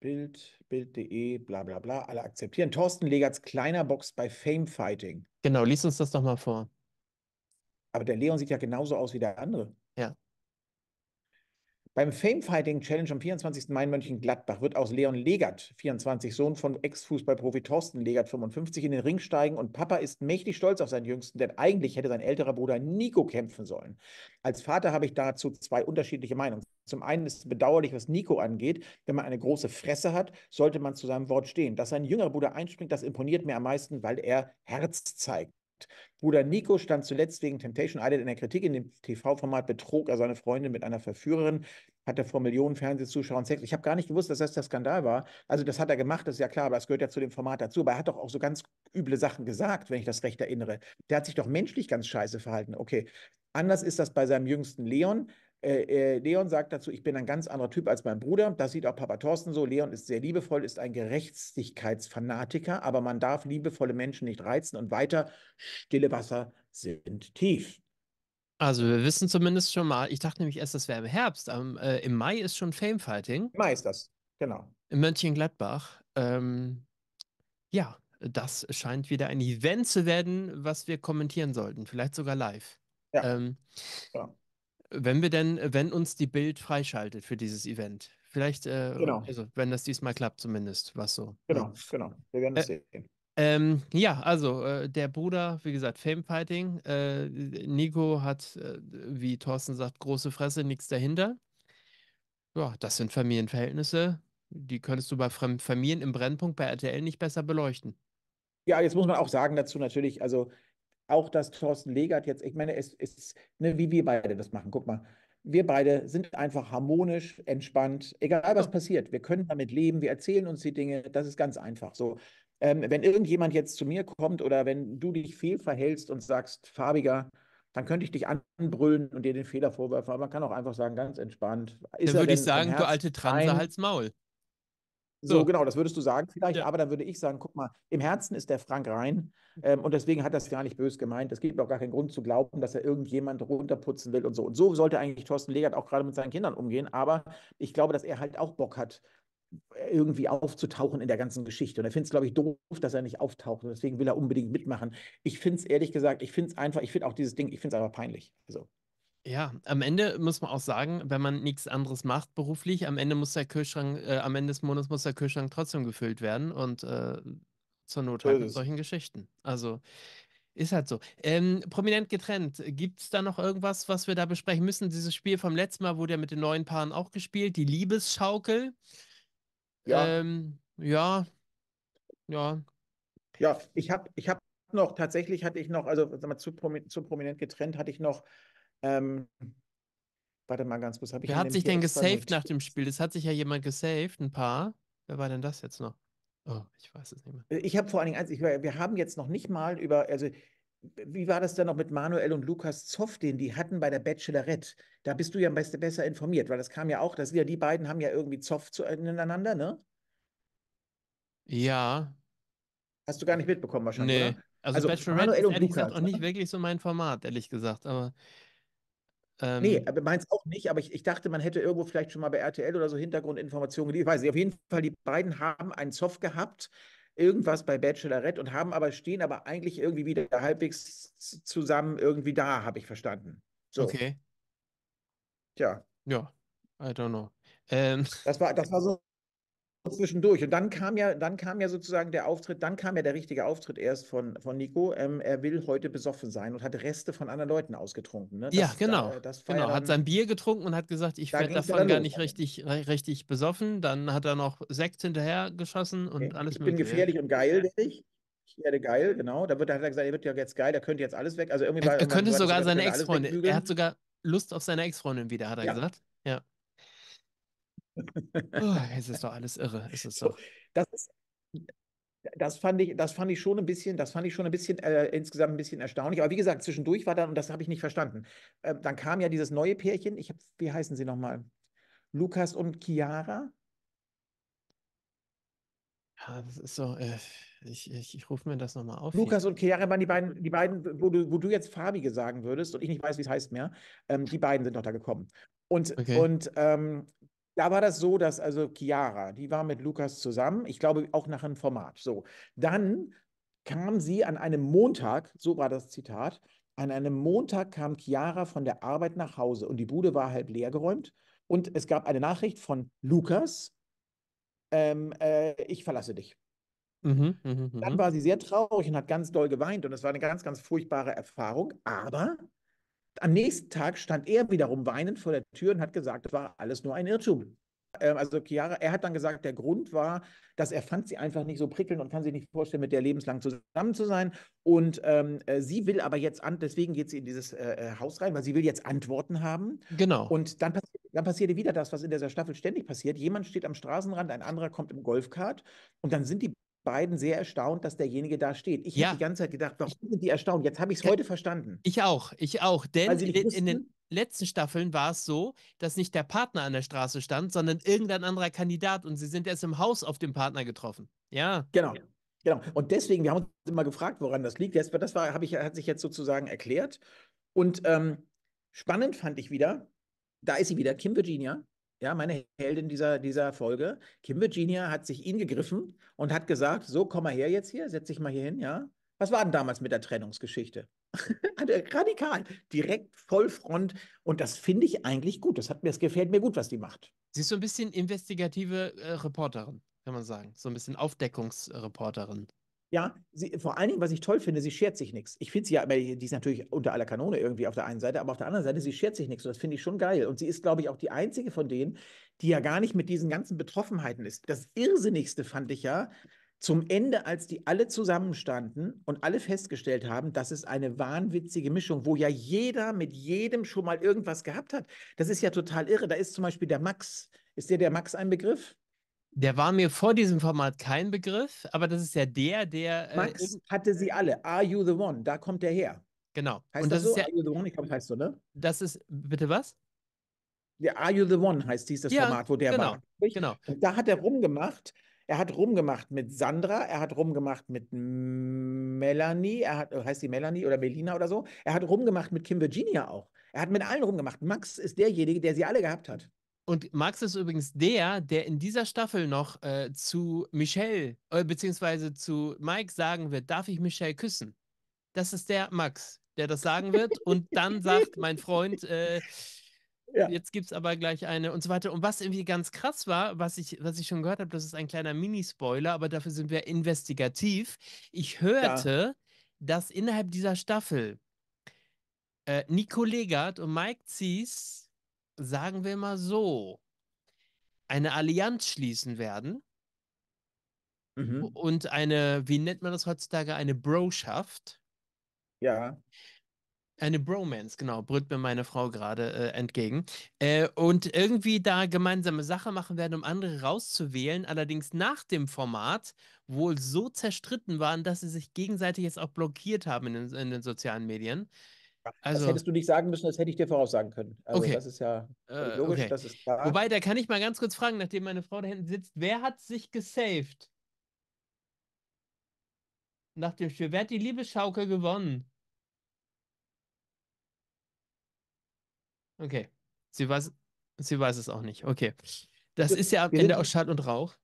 Bild, Bild.de, bla bla bla, alle akzeptieren. Thorsten Legerts kleiner Box bei Fame Fighting. Genau, lies uns das doch mal vor. Aber der Leon sieht ja genauso aus wie der andere. Ja. Beim Fame Fighting Challenge am 24. Mai in Mönchengladbach wird aus Leon Legert, 24 Sohn von Ex-Fußballprofi Thorsten Legert, 55, in den Ring steigen und Papa ist mächtig stolz auf seinen Jüngsten, denn eigentlich hätte sein älterer Bruder Nico kämpfen sollen. Als Vater habe ich dazu zwei unterschiedliche Meinungen. Zum einen ist es bedauerlich, was Nico angeht. Wenn man eine große Fresse hat, sollte man zu seinem Wort stehen. Dass sein jüngerer Bruder einspringt, das imponiert mir am meisten, weil er Herz zeigt. Bruder Nico stand zuletzt wegen Temptation Island in der Kritik. In dem TV-Format betrog er seine Freundin mit einer Verführerin, hatte vor Millionen Fernsehzuschauern Sex. Ich habe gar nicht gewusst, dass das der Skandal war. Also, das hat er gemacht, das ist ja klar, aber das gehört ja zu dem Format dazu. Aber er hat doch auch so ganz üble Sachen gesagt, wenn ich das recht erinnere. Der hat sich doch menschlich ganz scheiße verhalten. Okay. Anders ist das bei seinem jüngsten Leon. Äh, äh, Leon sagt dazu, ich bin ein ganz anderer Typ als mein Bruder. Das sieht auch Papa Thorsten so. Leon ist sehr liebevoll, ist ein Gerechtigkeitsfanatiker, aber man darf liebevolle Menschen nicht reizen und weiter. Stille Wasser sind tief. Also wir wissen zumindest schon mal, ich dachte nämlich erst, das wäre im Herbst. Am, ähm, äh, Im Mai ist schon Famefighting. Im Mai ist das, genau. In Mönchengladbach. Ähm, ja, das scheint wieder ein Event zu werden, was wir kommentieren sollten, vielleicht sogar live. Ja. Ähm, ja. Wenn wir denn, äh, wenn uns die Bild freischaltet für dieses Event. Vielleicht, äh, genau. also wenn das diesmal klappt, zumindest, was so. Ne? Genau, genau. Wir werden es äh, sehen. Ähm, ja, also äh, der Bruder, wie gesagt, Famefighting. Äh, Nico hat, äh, wie Thorsten sagt, große Fresse, nichts dahinter. Ja, das sind Familienverhältnisse. Die könntest du bei Familien im Brennpunkt bei RTL nicht besser beleuchten. Ja, jetzt muss man auch sagen dazu natürlich, also auch dass Thorsten Legert jetzt, ich meine, es ist, ne, wie wir beide das machen. Guck mal, wir beide sind einfach harmonisch, entspannt, egal was passiert. Wir können damit leben, wir erzählen uns die Dinge, das ist ganz einfach so. Ähm, wenn irgendjemand jetzt zu mir kommt oder wenn du dich fehlverhältst und sagst, farbiger, dann könnte ich dich anbrüllen und dir den Fehler vorwerfen, aber man kann auch einfach sagen, ganz entspannt. Ist dann würde ich sagen, du alte Transe, halt's Maul. So, so, genau, das würdest du sagen vielleicht, ja. aber dann würde ich sagen, guck mal, im Herzen ist der Frank rein ähm, und deswegen hat das gar nicht bös gemeint. Es gibt auch gar keinen Grund zu glauben, dass er irgendjemand runterputzen will und so. Und so sollte eigentlich Thorsten Legert auch gerade mit seinen Kindern umgehen, aber ich glaube, dass er halt auch Bock hat, irgendwie aufzutauchen in der ganzen Geschichte. Und er findet es, glaube ich, doof, dass er nicht auftaucht. Und deswegen will er unbedingt mitmachen. Ich finde es ehrlich gesagt, ich finde es einfach, ich finde auch dieses Ding, ich finde es einfach peinlich. Also. Ja, am Ende muss man auch sagen, wenn man nichts anderes macht beruflich, am Ende muss der Kühlschrank, äh, am Ende des Monats muss der Kühlschrank trotzdem gefüllt werden und äh, zur Not halt mit solchen Geschichten. Also ist halt so. Ähm, prominent getrennt, gibt es da noch irgendwas, was wir da besprechen müssen? Dieses Spiel vom letzten Mal wurde ja mit den neuen Paaren auch gespielt, die Liebesschaukel. Ja. Ähm, ja. Ja. Ja, ich habe ich hab noch, tatsächlich hatte ich noch, also zu, zu prominent getrennt hatte ich noch ähm, warte mal ganz kurz. Wer hat sich denn gesaved nach dem Spiel? Das hat sich ja jemand gesaved, ein paar. Wer war denn das jetzt noch? Oh, ich weiß es nicht mehr. Äh, ich habe vor allen Dingen eins, also ich, wir haben jetzt noch nicht mal über, also wie war das denn noch mit Manuel und Lukas Zoff, den die hatten bei der Bachelorette? Da bist du ja am besten besser informiert, weil das kam ja auch, dass ja die beiden haben ja irgendwie Zoff zueinander, ne? Ja. Hast du gar nicht mitbekommen wahrscheinlich, nee. Oder? Also, also Bachelorette Manuel ist ehrlich Lukas, gesagt auch nicht ne? wirklich so mein Format, ehrlich gesagt, aber ähm, nee, meins auch nicht, aber ich, ich dachte, man hätte irgendwo vielleicht schon mal bei RTL oder so Hintergrundinformationen Ich Weiß nicht, auf jeden Fall, die beiden haben einen Zoff gehabt, irgendwas bei Bachelorette und haben aber, stehen aber eigentlich irgendwie wieder halbwegs zusammen irgendwie da, habe ich verstanden. So. Okay. Tja. Ja, I don't know. Ähm. Das, war, das war so zwischendurch. Und dann kam ja, dann kam ja sozusagen der Auftritt, dann kam ja der richtige Auftritt erst von, von Nico. Ähm, er will heute besoffen sein und hat Reste von anderen Leuten ausgetrunken. Ne? Das, äh, genau. Genau, ja, genau. Da, genau. dann, hat sein Bier getrunken und hat gesagt, ich da werde davon gar nicht richtig, richtig besoffen. Dann hat er noch Sekt hinterher geschossen und okay. alles ich mögliche. Ich bin gefährlich und geil, werde ich. Ich werde geil, genau. Da wird, hat er gesagt, er wird ja jetzt geil, da könnte jetzt alles weg. Also irgendwie er, war, er könnte sogar seine Ex-Freundin, er hat sogar Lust auf seine Ex-Freundin wieder, hat er ja. gesagt. Oh, es ist doch alles irre. Es ist doch. Das das fand ich, das fand ich schon ein bisschen, das fand ich schon ein bisschen äh, insgesamt ein bisschen erstaunlich. Aber wie gesagt, zwischendurch war dann und das habe ich nicht verstanden. Äh, dann kam ja dieses neue Pärchen. Ich habe, wie heißen sie nochmal? Lukas und Chiara. Ja, das ist so. Äh, ich, ich, ich rufe mir das nochmal auf. Lukas hier. und Chiara waren die beiden, die beiden, wo du, wo du jetzt farbige sagen würdest und ich nicht weiß, wie es heißt mehr. Ähm, die beiden sind noch da gekommen. Und, okay. und ähm, da war das so, dass also Chiara, die war mit Lukas zusammen, ich glaube auch nach einem Format. So, dann kam sie an einem Montag, so war das Zitat, an einem Montag kam Chiara von der Arbeit nach Hause und die Bude war halb geräumt und es gab eine Nachricht von Lukas, ähm, äh, ich verlasse dich. Mhm, mh, mh. Dann mhm. war sie sehr traurig und hat ganz doll geweint und es war eine ganz, ganz furchtbare Erfahrung, aber am nächsten Tag stand er wiederum weinend vor der Tür und hat gesagt, es war alles nur ein Irrtum. Ähm, also Chiara, er hat dann gesagt, der Grund war, dass er fand sie einfach nicht so prickelnd und kann sich nicht vorstellen, mit der lebenslang zusammen zu sein. Und ähm, äh, sie will aber jetzt an, deswegen geht sie in dieses äh, äh, Haus rein, weil sie will jetzt Antworten haben. Genau. Und dann, passi dann passierte wieder das, was in dieser Staffel ständig passiert. Jemand steht am Straßenrand, ein anderer kommt im Golfkart und dann sind die beiden sehr erstaunt, dass derjenige da steht. Ich ja. habe die ganze Zeit gedacht, warum sind die erstaunt? Jetzt habe ich es heute verstanden. Ich auch, ich auch. Denn in, wussten, in den letzten Staffeln war es so, dass nicht der Partner an der Straße stand, sondern irgendein anderer Kandidat und sie sind erst im Haus auf den Partner getroffen. Ja. Genau. Ja. Genau. Und deswegen, wir haben uns immer gefragt, woran das liegt. Das, das war, ich, hat sich jetzt sozusagen erklärt. Und ähm, spannend fand ich wieder, da ist sie wieder, Kim Virginia, ja, meine Heldin dieser, dieser Folge, Kim Virginia, hat sich ihn gegriffen und hat gesagt, so, komm mal her jetzt hier, setz dich mal hier hin, ja. Was war denn damals mit der Trennungsgeschichte? Radikal, direkt Vollfront und das finde ich eigentlich gut. Das, hat mir, das gefällt mir gut, was die macht. Sie ist so ein bisschen investigative äh, Reporterin, kann man sagen. So ein bisschen Aufdeckungsreporterin. Ja, sie, vor allen Dingen, was ich toll finde, sie schert sich nichts. Ich finde sie ja, die ist natürlich unter aller Kanone irgendwie auf der einen Seite, aber auf der anderen Seite, sie schert sich nichts. Und das finde ich schon geil. Und sie ist, glaube ich, auch die einzige von denen, die ja gar nicht mit diesen ganzen Betroffenheiten ist. Das Irrsinnigste fand ich ja, zum Ende, als die alle zusammenstanden und alle festgestellt haben, das ist eine wahnwitzige Mischung, wo ja jeder mit jedem schon mal irgendwas gehabt hat. Das ist ja total irre. Da ist zum Beispiel der Max. Ist dir der Max ein Begriff? Der war mir vor diesem Format kein Begriff, aber das ist ja der, der. Äh, Max äh, hatte sie alle. Are You the One? Da kommt der her. Genau. Heißt Und das, das so? Ist ja, Are You the One? Ich glaube, das heißt so, ne? Das ist, bitte was? Der Are You the One heißt dies das ja, Format, wo der genau, war. Genau. Und da hat er rumgemacht. Er hat rumgemacht mit Sandra, er hat rumgemacht mit Melanie, er hat, äh, heißt die Melanie oder Melina oder so. Er hat rumgemacht mit Kim Virginia auch. Er hat mit allen rumgemacht. Max ist derjenige, der sie alle gehabt hat. Und Max ist übrigens der, der in dieser Staffel noch äh, zu Michelle, äh, beziehungsweise zu Mike sagen wird, darf ich Michelle küssen? Das ist der Max, der das sagen wird und dann sagt mein Freund, äh, ja. jetzt gibt es aber gleich eine und so weiter. Und was irgendwie ganz krass war, was ich, was ich schon gehört habe, das ist ein kleiner Mini-Spoiler, aber dafür sind wir investigativ. Ich hörte, ja. dass innerhalb dieser Staffel äh, Nico Legard und Mike Zies sagen wir mal so, eine Allianz schließen werden mhm. und eine, wie nennt man das heutzutage, eine Broschaft. Ja. Eine Bromance, genau, brüllt mir meine Frau gerade äh, entgegen. Äh, und irgendwie da gemeinsame Sache machen werden, um andere rauszuwählen, allerdings nach dem Format wohl so zerstritten waren, dass sie sich gegenseitig jetzt auch blockiert haben in in den sozialen Medien. Also, das hättest du nicht sagen müssen, das hätte ich dir voraussagen können. Also okay. das ist ja äh, logisch, okay. das ist klar. Wobei, da kann ich mal ganz kurz fragen, nachdem meine Frau da hinten sitzt, wer hat sich gesaved? Nach dem Spiel, wer hat die Liebesschaukel gewonnen? Okay. Sie weiß, sie weiß es auch nicht. Okay. Das ist ja am Ende auch Schall und Rauch.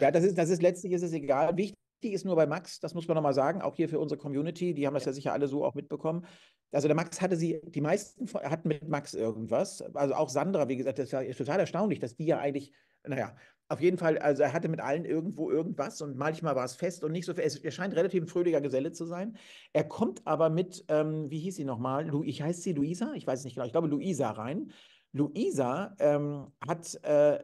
Ja, das ist, das ist letztlich ist es egal. Wichtig die ist nur bei Max, das muss man nochmal sagen, auch hier für unsere Community, die haben das ja sicher alle so auch mitbekommen. Also der Max hatte sie, die meisten hatten mit Max irgendwas. Also auch Sandra, wie gesagt, das ist total erstaunlich, dass die ja eigentlich, naja, auf jeden Fall, also er hatte mit allen irgendwo irgendwas und manchmal war es fest und nicht so fest. Er scheint relativ ein fröhlicher Geselle zu sein. Er kommt aber mit, ähm, wie hieß sie nochmal? Lu ich heiße sie Luisa? Ich weiß es nicht genau. Ich glaube Luisa rein. Luisa ähm, hat äh,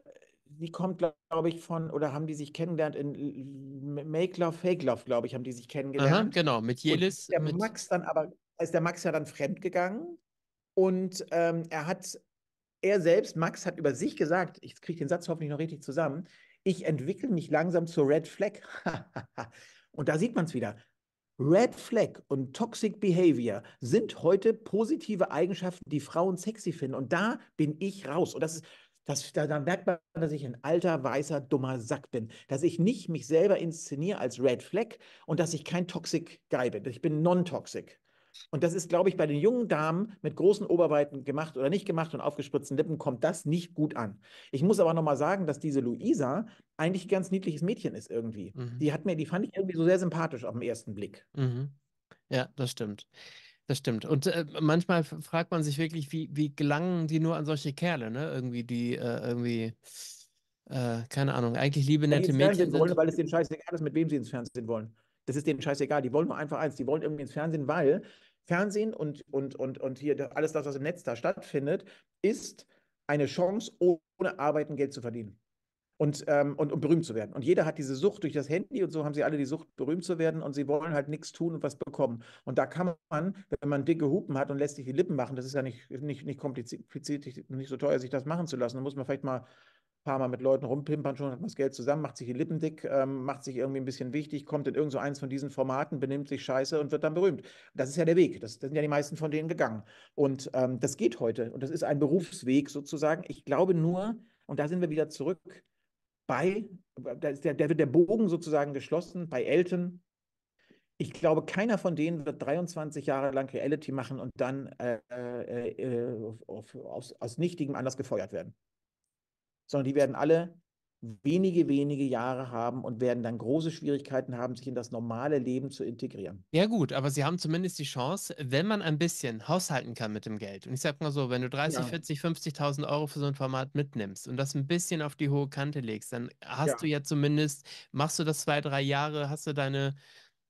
sie kommt, glaube ich, von, oder haben die sich kennengelernt in Make Love, Fake Love, glaube ich, haben die sich kennengelernt. Aha, genau, mit Jelis. Der mit... Max dann aber, ist der Max ja dann fremdgegangen und ähm, er hat, er selbst, Max hat über sich gesagt, ich kriege den Satz hoffentlich noch richtig zusammen, ich entwickle mich langsam zur Red Flag. und da sieht man es wieder. Red Flag und Toxic Behavior sind heute positive Eigenschaften, die Frauen sexy finden. Und da bin ich raus. Und das ist, das, da, dann merkt man, dass ich ein alter, weißer, dummer Sack bin. Dass ich nicht mich selber inszeniere als Red Flag und dass ich kein Toxic Guy bin. Ich bin non-toxic. Und das ist, glaube ich, bei den jungen Damen mit großen Oberweiten gemacht oder nicht gemacht und aufgespritzten Lippen kommt das nicht gut an. Ich muss aber nochmal sagen, dass diese Luisa eigentlich ein ganz niedliches Mädchen ist irgendwie. Mhm. Die hat mir, die fand ich irgendwie so sehr sympathisch auf den ersten Blick. Mhm. Ja, das stimmt. Das stimmt. Und äh, manchmal fragt man sich wirklich, wie, wie gelangen die nur an solche Kerle, ne? Irgendwie, die äh, irgendwie, äh, keine Ahnung, eigentlich liebe nette Mädchen. Fernsehen sind. Wollen, weil es denen scheißegal ist, mit wem sie ins Fernsehen wollen. Das ist denen scheißegal. Die wollen nur einfach eins. Die wollen irgendwie ins Fernsehen, weil Fernsehen und, und, und, und hier alles das, was im Netz da stattfindet, ist eine Chance, ohne Arbeiten Geld zu verdienen und, ähm, und, um berühmt zu werden. Und jeder hat diese Sucht durch das Handy und so haben sie alle die Sucht, berühmt zu werden und sie wollen halt nichts tun und was bekommen. Und da kann man, wenn man dicke Hupen hat und lässt sich die Lippen machen, das ist ja nicht, nicht, nicht kompliziert, nicht so teuer, sich das machen zu lassen. Da muss man vielleicht mal ein paar Mal mit Leuten rumpimpern, schon hat man das Geld zusammen, macht sich die Lippen dick, ähm, macht sich irgendwie ein bisschen wichtig, kommt in irgend so von diesen Formaten, benimmt sich scheiße und wird dann berühmt. Das ist ja der Weg. Das, das sind ja die meisten von denen gegangen. Und ähm, das geht heute. Und das ist ein Berufsweg sozusagen. Ich glaube nur, und da sind wir wieder zurück, bei, da, der, der, wird der Bogen sozusagen geschlossen bei Elton. Ich glaube, keiner von denen wird 23 Jahre lang Reality machen und dann äh, äh, äh auf, aus, aus nichtigem Anlass gefeuert werden. Sondern die werden alle wenige, wenige Jahre haben und werden dann große Schwierigkeiten haben, sich in das normale Leben zu integrieren. Ja gut, aber sie haben zumindest die Chance, wenn man ein bisschen haushalten kann mit dem Geld. Und ich sag mal so, wenn du 30, ja. 40, 50.000 Euro für so ein Format mitnimmst und das ein bisschen auf die hohe Kante legst, dann hast ja. du ja zumindest, machst du das zwei, drei Jahre, hast du deine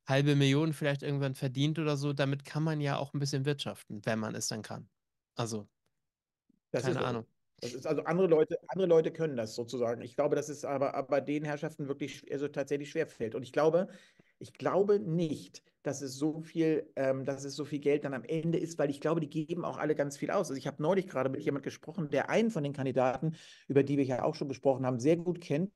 halbe Million vielleicht irgendwann verdient oder so. Damit kann man ja auch ein bisschen wirtschaften, wenn man es dann kann. Also, das keine Ahnung. Das ist also andere Leute, andere Leute können das sozusagen. Ich glaube, dass es aber, aber den Herrschaften wirklich also tatsächlich schwerfällt. Und ich glaube, ich glaube nicht, dass es so viel, ähm, dass es so viel Geld dann am Ende ist, weil ich glaube, die geben auch alle ganz viel aus. Also ich habe neulich gerade mit jemandem gesprochen, der einen von den Kandidaten, über die wir ja auch schon gesprochen haben, sehr gut kennt.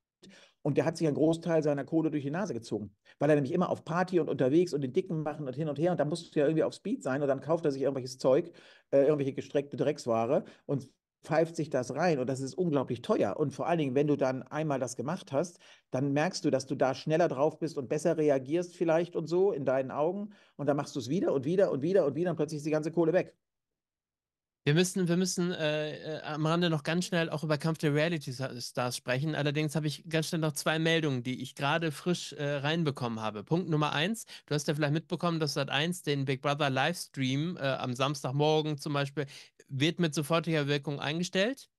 Und der hat sich einen Großteil seiner Kohle durch die Nase gezogen, weil er nämlich immer auf Party und unterwegs und den Dicken machen und hin und her. Und da musst du ja irgendwie auf Speed sein und dann kauft er sich irgendwelches Zeug, äh, irgendwelche gestreckte Drecksware und pfeift sich das rein und das ist unglaublich teuer. Und vor allen Dingen, wenn du dann einmal das gemacht hast, dann merkst du, dass du da schneller drauf bist und besser reagierst vielleicht und so in deinen Augen. Und dann machst du es wieder und wieder und wieder und wieder und plötzlich ist die ganze Kohle weg. Wir müssen, wir müssen äh, äh, am Rande noch ganz schnell auch über Kampf der Reality Stars sprechen. Allerdings habe ich ganz schnell noch zwei Meldungen, die ich gerade frisch äh, reinbekommen habe. Punkt Nummer eins: Du hast ja vielleicht mitbekommen, dass Sat1 den Big Brother Livestream äh, am Samstagmorgen zum Beispiel wird mit sofortiger Wirkung eingestellt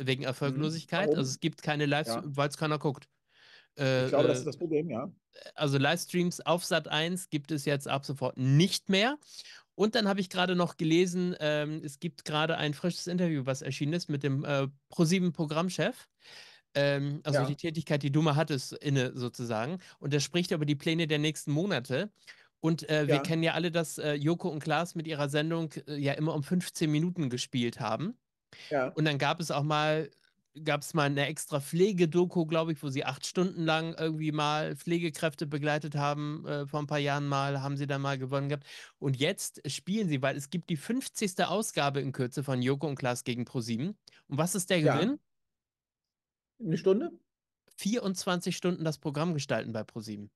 wegen mhm. Erfolglosigkeit. Mhm. Also es gibt keine Live, ja. weil es keiner guckt. ich äh, glaube, das ist das Problem, ja. Also Livestreams auf Sat1 gibt es jetzt ab sofort nicht mehr. Und dann habe ich gerade noch gelesen, ähm, es gibt gerade ein frisches Interview, was erschienen ist mit dem äh, ProSieben-Programmchef. Ähm, also ja. die Tätigkeit, die du mal hattest, inne sozusagen. Und der spricht über die Pläne der nächsten Monate. Und äh, ja. wir kennen ja alle, dass äh, Joko und Klaas mit ihrer Sendung äh, ja immer um 15 Minuten gespielt haben. Ja. Und dann gab es auch mal gab es mal eine extra Pflegedoku, glaube ich, wo sie acht Stunden lang irgendwie mal Pflegekräfte begleitet haben. Äh, vor ein paar Jahren mal haben sie da mal gewonnen gehabt. Und jetzt spielen sie, weil es gibt die 50. Ausgabe in Kürze von Joko und Klaas gegen ProSieben. Und was ist der ja. Gewinn? Eine Stunde? 24 Stunden das Programm gestalten bei ProSieben.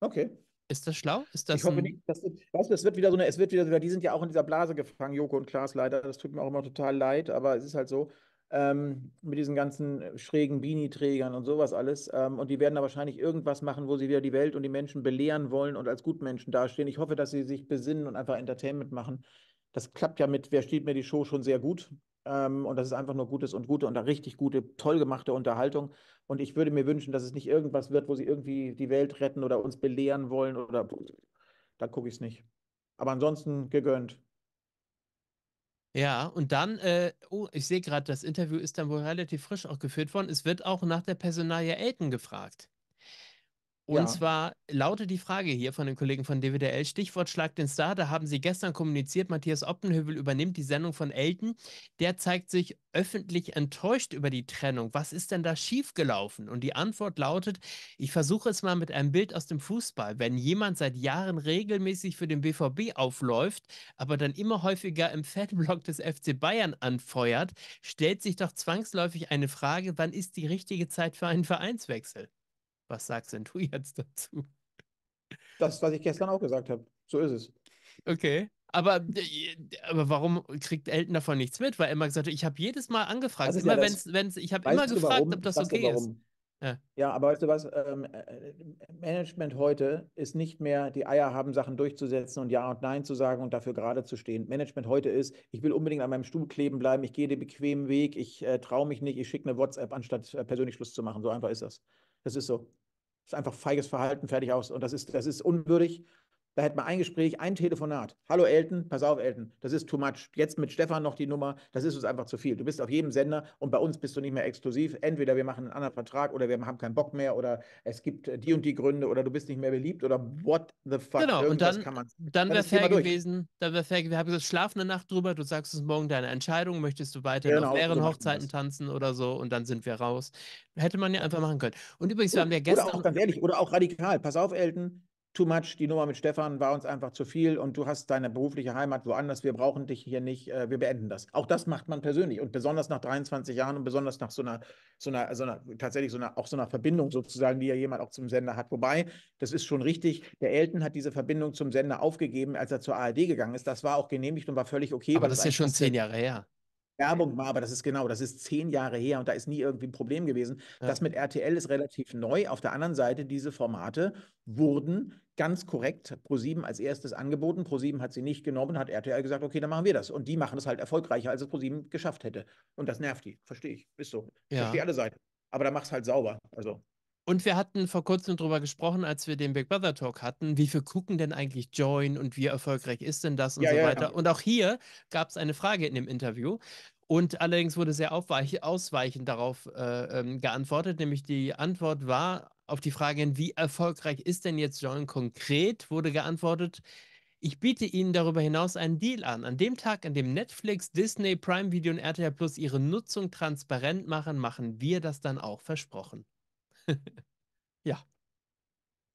Okay. Ist das schlau? Ist das ich hoffe nicht, das, weißt du, es wird wieder so eine, es wird wieder, die sind ja auch in dieser Blase gefangen, Joko und Klaas leider. Das tut mir auch immer total leid, aber es ist halt so ähm, mit diesen ganzen äh, schrägen Beanie-Trägern und sowas alles. Ähm, und die werden da wahrscheinlich irgendwas machen, wo sie wieder die Welt und die Menschen belehren wollen und als Gutmenschen dastehen. Ich hoffe, dass sie sich besinnen und einfach Entertainment machen. Das klappt ja mit Wer steht mir die Show schon sehr gut. Ähm, und das ist einfach nur gutes und gute und richtig gute, toll gemachte Unterhaltung. Und ich würde mir wünschen, dass es nicht irgendwas wird, wo sie irgendwie die Welt retten oder uns belehren wollen oder dann gucke ich es nicht. Aber ansonsten gegönnt. Ja, und dann, äh, oh, ich sehe gerade, das Interview ist dann wohl relativ frisch auch geführt worden. Es wird auch nach der Personalie Elton gefragt. Und ja. zwar lautet die Frage hier von dem Kollegen von DWDL, Stichwort Schlag den Star, da haben Sie gestern kommuniziert, Matthias Oppenhövel übernimmt die Sendung von Elton. Der zeigt sich öffentlich enttäuscht über die Trennung. Was ist denn da schiefgelaufen? Und die Antwort lautet, ich versuche es mal mit einem Bild aus dem Fußball. Wenn jemand seit Jahren regelmäßig für den BVB aufläuft, aber dann immer häufiger im Fanblock des FC Bayern anfeuert, stellt sich doch zwangsläufig eine Frage, wann ist die richtige Zeit für einen Vereinswechsel? Was sagst denn du jetzt dazu? Das, was ich gestern auch gesagt habe. So ist es. Okay. Aber, äh, aber warum kriegt Elton davon nichts mit? Weil Emma gesagt hat, ich habe jedes Mal angefragt. immer ja wenn's, wenn's, ich habe immer gefragt, warum? ob das weißt okay ist. Ja. ja. aber weißt du was? Ähm, äh, Management heute ist nicht mehr, die Eier haben, Sachen durchzusetzen und Ja und Nein zu sagen und dafür gerade zu stehen. Management heute ist, ich will unbedingt an meinem Stuhl kleben bleiben, ich gehe den bequemen Weg, ich äh, traue mich nicht, ich schicke eine WhatsApp, anstatt äh, persönlich Schluss zu machen. So einfach ist das. Das ist so ist einfach feiges Verhalten, fertig aus. Und das ist, das ist unwürdig da hätte man ein Gespräch, ein Telefonat. Hallo Elton, pass auf Elton, das ist too much. Jetzt mit Stefan noch die Nummer, das ist uns einfach zu viel. Du bist auf jedem Sender und bei uns bist du nicht mehr exklusiv. Entweder wir machen einen anderen Vertrag oder wir haben keinen Bock mehr oder es gibt äh, die und die Gründe oder du bist nicht mehr beliebt oder what the fuck. Genau, Irgendwas und dann, man, dann, dann wäre fair gewesen, dann wäre fair gewesen, wir haben gesagt, schlaf eine Nacht drüber, du sagst uns morgen deine Entscheidung, möchtest du weiter genau, auf mehreren Hochzeiten das. tanzen oder so und dann sind wir raus. Hätte man ja einfach machen können. Und übrigens, wir haben ja gestern... Oder auch, ganz ehrlich, oder auch radikal, pass auf Elton, too much, die Nummer mit Stefan war uns einfach zu viel und du hast deine berufliche Heimat woanders, wir brauchen dich hier nicht, äh, wir beenden das. Auch das macht man persönlich und besonders nach 23 Jahren und besonders nach so einer, so einer, so einer tatsächlich so einer, auch so einer Verbindung sozusagen, die ja jemand auch zum Sender hat. Wobei, das ist schon richtig, der Elton hat diese Verbindung zum Sender aufgegeben, als er zur ARD gegangen ist. Das war auch genehmigt und war völlig okay. Aber das ist ja schon zehn Jahre her. Werbung war, aber das ist genau, das ist zehn Jahre her und da ist nie irgendwie ein Problem gewesen. Ja. Das mit RTL ist relativ neu. Auf der anderen Seite, diese Formate wurden ganz korrekt ProSieben als erstes angeboten. ProSieben hat sie nicht genommen, hat RTL gesagt, okay, dann machen wir das. Und die machen es halt erfolgreicher, als es ProSieben geschafft hätte. Und das nervt die, verstehe ich. Ist so. Ja. Verstehe alle Seiten. Aber da mach's halt sauber. Also. Und wir hatten vor kurzem darüber gesprochen, als wir den Big Brother Talk hatten, wie viel gucken denn eigentlich Join und wie erfolgreich ist denn das und ja, so ja, weiter. Ja. Genau. Und auch hier gab es eine Frage in dem Interview. Und allerdings wurde sehr ausweichend darauf äh, ähm, geantwortet, nämlich die Antwort war auf die Frage, wie erfolgreich ist denn jetzt Join konkret, wurde geantwortet, ich biete Ihnen darüber hinaus einen Deal an. An dem Tag, an dem Netflix, Disney, Prime Video und RTL Plus ihre Nutzung transparent machen, machen wir das dann auch versprochen. ja.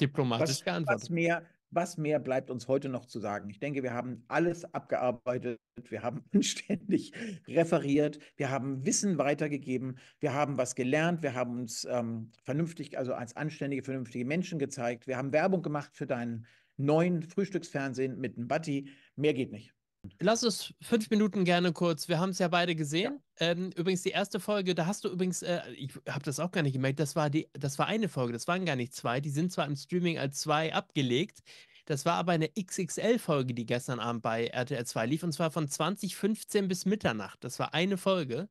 Diplomatisch was, geantwortet. Was mehr, was mehr bleibt uns heute noch zu sagen? Ich denke, wir haben alles abgearbeitet, wir haben anständig referiert, wir haben Wissen weitergegeben, wir haben was gelernt, wir haben uns ähm, vernünftig, also als anständige, vernünftige Menschen gezeigt, wir haben Werbung gemacht für deinen neuen Frühstücksfernsehen mit dem Buddy. Mehr geht nicht. Lass uns fünf Minuten gerne kurz. Wir haben es ja beide gesehen. Ja. Ähm, übrigens die erste Folge, da hast du übrigens, äh, ich habe das auch gar nicht gemerkt, das war die, das war eine Folge, das waren gar nicht zwei. Die sind zwar im Streaming als zwei abgelegt. Das war aber eine XXL-Folge, die gestern Abend bei RTL 2 lief, und zwar von 2015 bis Mitternacht. Das war eine Folge.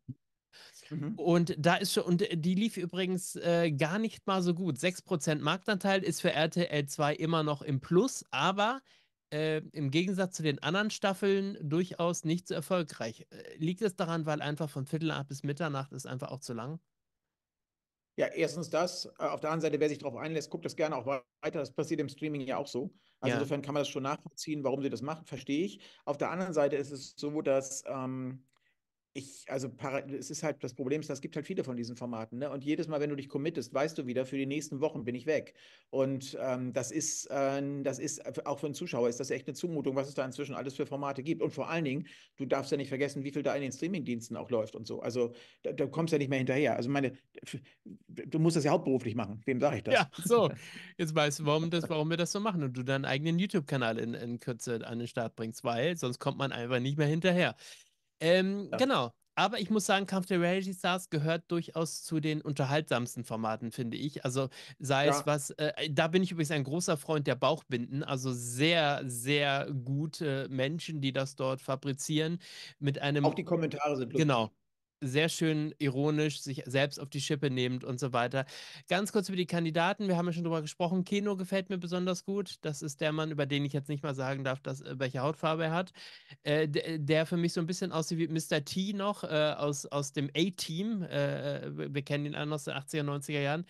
Mhm. Und da ist schon, und äh, die lief übrigens äh, gar nicht mal so gut. 6% Marktanteil ist für RTL 2 immer noch im Plus, aber äh, im Gegensatz zu den anderen Staffeln durchaus nicht so erfolgreich. Äh, liegt es daran, weil einfach von Viertel ab bis Mitternacht ist einfach auch zu lang? Ja, erstens das. Äh, auf der anderen Seite, wer sich darauf einlässt, guckt das gerne auch weiter. Das passiert im Streaming ja auch so. Also ja. insofern kann man das schon nachvollziehen, warum sie das machen, verstehe ich. Auf der anderen Seite ist es so, dass ähm, ich, also es ist halt, das Problem ist, es gibt halt viele von diesen Formaten, ne? Und jedes Mal, wenn du dich committest, weißt du wieder, für die nächsten Wochen bin ich weg. Und ähm, das ist, äh, das ist, äh, auch für einen Zuschauer ist das echt eine Zumutung, was es da inzwischen alles für Formate gibt. Und vor allen Dingen, du darfst ja nicht vergessen, wie viel da in den Streamingdiensten auch läuft und so. Also da, da kommst du ja nicht mehr hinterher. Also meine, du musst das ja hauptberuflich machen. Wem sage ich das? Ja, so. Jetzt weißt du, warum, das, warum wir das so machen und du deinen eigenen YouTube-Kanal in, in Kürze an den Start bringst, weil sonst kommt man einfach nicht mehr hinterher. Ähm, ja. Genau. Aber ich muss sagen, Kampf der Reality Stars gehört durchaus zu den unterhaltsamsten Formaten, finde ich. Also sei ja. es was, äh, äh, da bin ich übrigens ein großer Freund der Bauchbinden, also sehr, sehr gute Menschen, die das dort fabrizieren mit einem. Auch die Kommentare sind lustig. Genau, sehr schön ironisch, sich selbst auf die Schippe nehmend und so weiter. Ganz kurz über die Kandidaten, wir haben ja schon drüber gesprochen. Keno gefällt mir besonders gut. Das ist der Mann, über den ich jetzt nicht mal sagen darf, dass, äh, welche Hautfarbe er hat. Äh, äh, der für mich so ein bisschen aussieht wie Mr. T noch äh, aus, aus dem A-Team. Äh, äh wir kennen ihn an aus den 80er, 90er Jahren.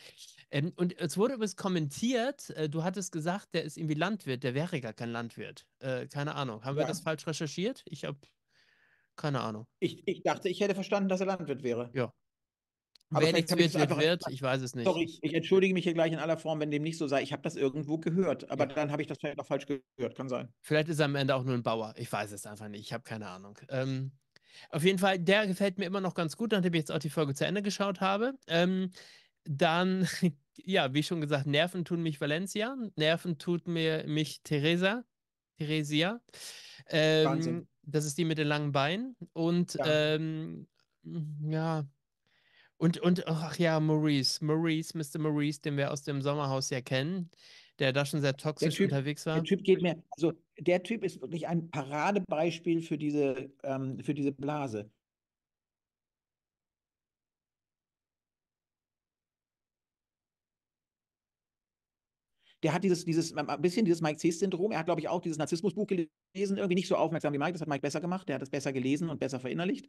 Ähm, und es wurde übrigens kommentiert, du hattest gesagt, der ist irgendwie Landwirt, der wäre gar kein Landwirt. keine Ahnung. Haben ja. wir das falsch recherchiert? Ich habe keine Ahnung. Ich, ich dachte, ich hätte verstanden, dass er Landwirt wäre. Ja. Aber Wer nichts wird, wird, wird, ich weiß es nicht. Sorry, ich, ich, entschuldige mich hier gleich in aller Form, wenn dem nicht so sei. Ich habe das irgendwo gehört, aber ja. dann habe ich das vielleicht auch falsch gehört, kann sein. Vielleicht ist er am Ende auch nur ein Bauer. Ich weiß es einfach nicht, ich habe keine Ahnung. Ähm, auf jeden Fall, der gefällt mir immer noch ganz gut, nachdem ich jetzt auch die Folge zu Ende geschaut habe. Ähm, dann, ja, wie schon gesagt, Nerven tun mich Valencia, Nerven tut mir mich Theresa. Theresia. Ähm, Wahnsinn. Das ist die mit den langen Beinen. Und ja. Ähm, ja. Und, und, ach ja, Maurice. Maurice, Mr. Maurice, den wir aus dem Sommerhaus ja kennen, der da schon sehr toxisch typ, unterwegs war. Der Typ geht mir, also der Typ ist wirklich ein Paradebeispiel für diese, ähm, für diese Blase. der hat dieses, dieses, ähm, ein bisschen dieses Mike C-Syndrom. Er hat, glaube ich, auch dieses Narzissmusbuch gelesen, irgendwie nicht so aufmerksam wie Mike. Das hat Mike besser gemacht. Der hat das besser gelesen und besser verinnerlicht.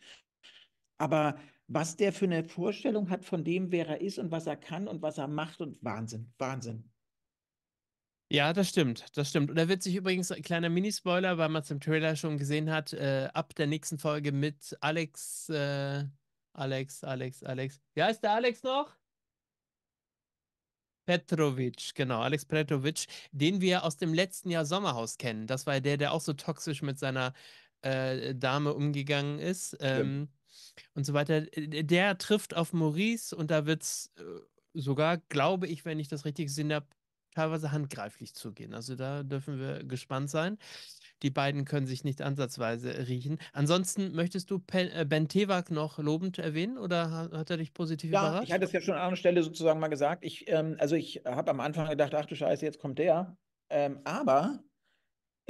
Aber was der für eine Vorstellung hat von dem, wer er ist und was er kann und was er macht und Wahnsinn, Wahnsinn. Ja, das stimmt, das stimmt. Und da wird sich übrigens ein kleiner Minispoiler, weil man es im Trailer schon gesehen hat, äh, ab der nächsten Folge mit Alex, äh, Alex, Alex, Alex. Ja, ist der Alex noch? Petrovic, genau, Alex Petrovic, den wir aus dem letzten Jahr Sommerhaus kennen. Das war der, der auch so toxisch mit seiner äh, Dame umgegangen ist ähm, ja. und so weiter. Äh, der trifft auf Maurice und da wird es äh, sogar, glaube ich, wenn ich das richtig gesehen habe, teilweise handgreiflich zugehen. Also da dürfen wir gespannt sein. Die beiden können sich nicht ansatzweise riechen. Ansonsten möchtest du äh, Ben Tewak noch lobend erwähnen oder hat er dich positiv ja, überrascht? Ich hatte es ja schon an einer Stelle sozusagen mal gesagt. Ich, ähm, also ich habe am Anfang gedacht, ach du Scheiße, jetzt kommt der. Ähm, aber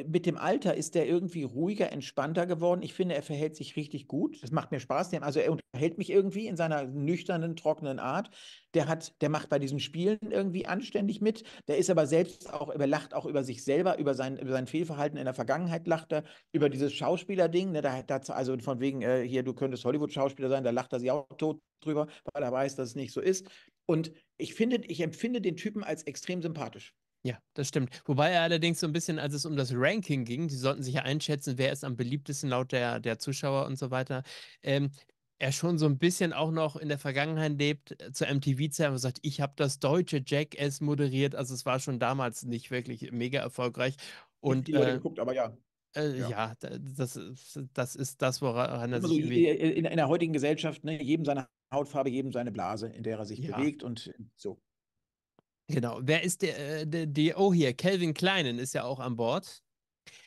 mit dem Alter ist der irgendwie ruhiger, entspannter geworden. Ich finde, er verhält sich richtig gut. Das macht mir Spaß. Also er unterhält mich irgendwie in seiner nüchternen, trockenen Art. Der hat, der macht bei diesen Spielen irgendwie anständig mit. Der ist aber selbst auch, er lacht auch über sich selber, über sein, über sein Fehlverhalten in der Vergangenheit lacht er, über dieses Schauspielerding. Ne, da, da, also von wegen, äh, hier, du könntest Hollywood-Schauspieler sein, da lacht er sich auch tot drüber, weil er weiß, dass es nicht so ist. Und ich finde, ich empfinde den Typen als extrem sympathisch. Ja, das stimmt. Wobei er allerdings so ein bisschen, als es um das Ranking ging, die sollten sich ja einschätzen, wer ist am beliebtesten laut der, der Zuschauer und so weiter, ähm, er schon so ein bisschen auch noch in der Vergangenheit lebt, äh, zur MTV-Zeit und sagt, ich habe das deutsche Jackass moderiert. Also es war schon damals nicht wirklich mega erfolgreich. Und, ich äh, geguckt, aber ja. Äh, ja. ja, das, das ist das, woran er sich bewegt. Äh, in, in, der heutigen Gesellschaft, ne, jedem seine Hautfarbe, jedem seine Blase, in der er sich ja. bewegt und so. Genau. Wer ist der, äh, der, der oh hier, Kelvin Kleinen ist ja auch an Bord.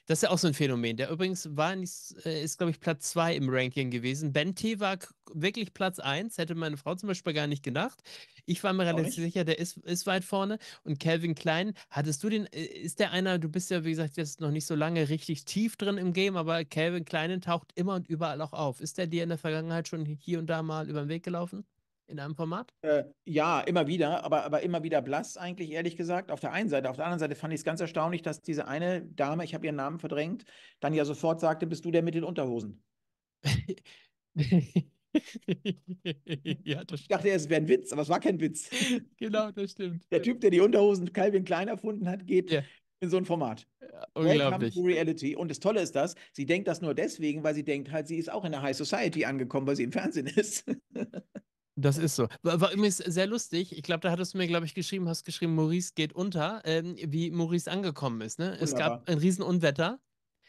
Das ist ja auch so ein Phänomen. Der übrigens war nicht, äh, ist, glaube ich, Platz 2 im Ranking gewesen. Ben T war wirklich Platz 1, hätte meine Frau zum Beispiel gar nicht gedacht. Ich war mir relativ sicher, der ist, ist weit vorne. Und Calvin Klein, hattest du den, äh, ist der einer, du bist ja, wie gesagt, jetzt noch nicht so lange richtig tief drin im Game, aber Calvin Kleinen taucht immer und überall auch auf. Ist der dir in der Vergangenheit schon hier und da mal über den Weg gelaufen? in einem Format? Äh, ja, immer wieder, aber, aber immer wieder blass eigentlich, ehrlich gesagt. Auf der einen Seite. Auf der anderen Seite fand ich es ganz erstaunlich, dass diese eine Dame, ich habe ihren Namen verdrängt, dann ja sofort sagte, bist du der mit den Unterhosen? ja, ich dachte, es wäre ein Witz, aber es war kein Witz. Genau, das stimmt. Der Typ, der die Unterhosen Calvin Klein erfunden hat, geht yeah. in so ein Format. Ja, unglaublich. to Reality. Und das Tolle ist das, sie denkt das nur deswegen, weil sie denkt halt, sie ist auch in der High Society angekommen, weil sie im Fernsehen ist. Das ist so. War, übrigens sehr lustig. Ich glaube, da hattest du mir, glaube ich, geschrieben, hast geschrieben, Maurice geht unter, ähm, wie Maurice angekommen ist. Ne? Es gab ein Riesenunwetter.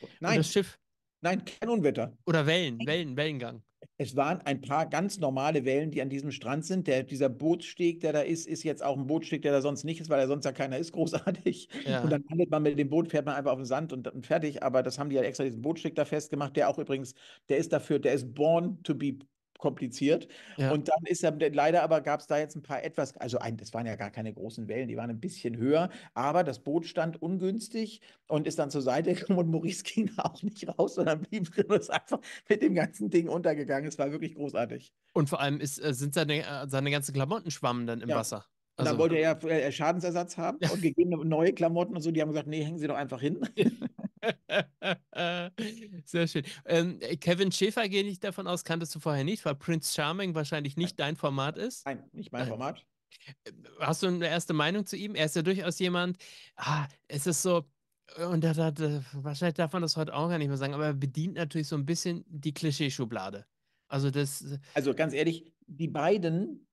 Oh, nein. das Schiff. Nein, kein Unwetter. Oder Wellen, Wellen, Wellengang. Es waren ein paar ganz normale Wellen, die an diesem Strand sind. Der, dieser Bootssteg, der da ist, ist jetzt auch ein Bootssteg, der da sonst nicht ist, weil da sonst ja keiner ist, großartig. Ja. Und dann landet man mit dem Boot, fährt man einfach auf den Sand und, und fertig. Aber das haben die ja halt extra diesen Bootsteg da festgemacht, der auch übrigens, der ist dafür, der ist born to be kompliziert. Ja. Und dann ist er, leider aber gab es da jetzt ein paar etwas, also ein, das waren ja gar keine großen Wellen, die waren ein bisschen höher, aber das Boot stand ungünstig und ist dann zur Seite gekommen und Maurice ging da auch nicht raus, sondern blieb drin und ist einfach mit dem ganzen Ding untergegangen. Es war wirklich großartig. Und vor allem ist, äh, sind seine, äh, seine ganzen Klamotten schwammen dann im ja. Wasser. Also, und dann also wollte er äh, Schadensersatz haben ja. und gegeben neue Klamotten und so. Die haben gesagt, nee, hängen Sie doch einfach hin. Sehr schön. Ähm, äh, Kevin Schäfer gehe ich davon aus, kanntest du vorher nicht, weil Prince Charming wahrscheinlich nicht Nein. dein Format ist. Nein, nicht mein äh, Format. Äh, hast du eine erste Meinung zu ihm? Er ist ja durchaus jemand, ah, es ist so, und da, da, da, wahrscheinlich darf man das heute auch gar nicht mehr sagen, aber er bedient natürlich so ein bisschen die Klischeeschublade. Also das. Also ganz ehrlich, die beiden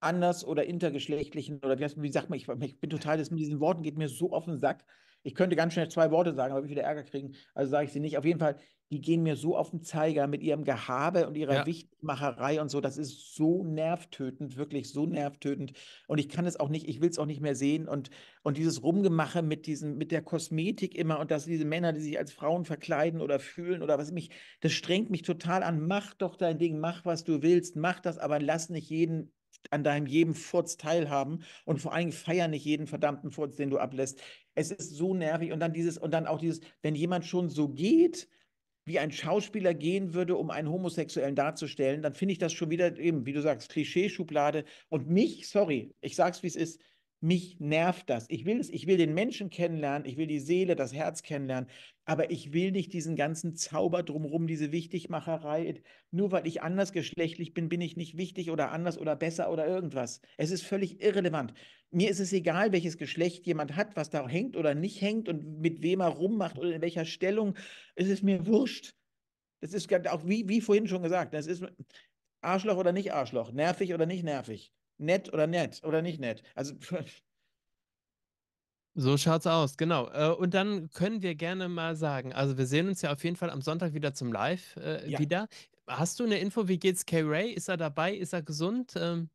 anders oder intergeschlechtlichen oder wie, sagt man, ich, ich bin total, das mit diesen Worten geht mir so auf den Sack. Ich könnte ganz schnell zwei Worte sagen, aber ich würde Ärger kriegen, also sage ich sie nicht. Auf jeden Fall, die gehen mir so auf den Zeiger mit ihrem Gehabe und ihrer ja. Wichtmacherei und so. Das ist so nervtötend, wirklich so nervtötend. Und ich kann es auch nicht, ich will es auch nicht mehr sehen. Und, und dieses Rumgemache mit diesem, mit der Kosmetik immer und dass diese Männer, die sich als Frauen verkleiden oder fühlen oder was mich, das strengt mich total an. Mach doch dein Ding, mach was du willst, mach das, aber lass nicht jeden an deinem jedem Furz teilhaben und vor allem feier nicht jeden verdammten Furz, den du ablässt. Es ist so nervig und dann dieses und dann auch dieses, wenn jemand schon so geht, wie ein Schauspieler gehen würde, um einen Homosexuellen darzustellen, dann finde ich das schon wieder eben, wie du sagst, Klischeeschublade und mich, sorry, ich sag's wie es ist, mich nervt das. Ich will, das, ich will den Menschen kennenlernen, ich will die Seele, das Herz kennenlernen, aber ich will nicht diesen ganzen Zauber drumherum, diese Wichtigmacherei. Nur weil ich andersgeschlechtlich bin, bin ich nicht wichtig oder anders oder besser oder irgendwas. Es ist völlig irrelevant. Mir ist es egal, welches Geschlecht jemand hat, was da hängt oder nicht hängt und mit wem er rummacht oder in welcher Stellung. Es ist mir wurscht. Das ist auch wie, wie vorhin schon gesagt. Das ist Arschloch oder nicht Arschloch, nervig oder nicht nervig nett oder nett oder nicht nett. Also. So schaut's aus, genau. Äh, und dann können wir gerne mal sagen, also wir sehen uns ja auf jeden Fall am Sonntag wieder zum Live äh, ja. wieder. Hast du eine Info, wie geht's Kay Ray? Ist er dabei? Ist er gesund? Ähm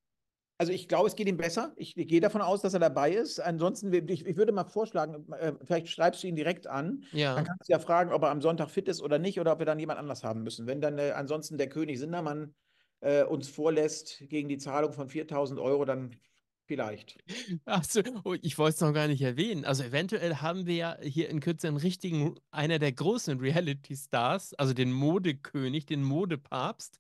also ich glaube, es geht ihm besser. Ich, ich gehe davon aus, dass er dabei ist. Ansonsten, ich, ich würde mal vorschlagen, äh, vielleicht schreibst du ihn direkt an. Ja. Dann kannst du ja fragen, ob er am Sonntag fit ist oder nicht oder ob wir dann jemand anders haben müssen. Wenn dann äh, ansonsten der König Sindermann äh, uns vorlässt gegen die Zahlung von 4000 Euro, dann Vielleicht. Achso, oh, ich wollte es noch gar nicht erwähnen. Also eventuell haben wir ja hier in Kürze einen richtigen, einer der großen Reality-Stars, also den Modekönig, den Modepapst,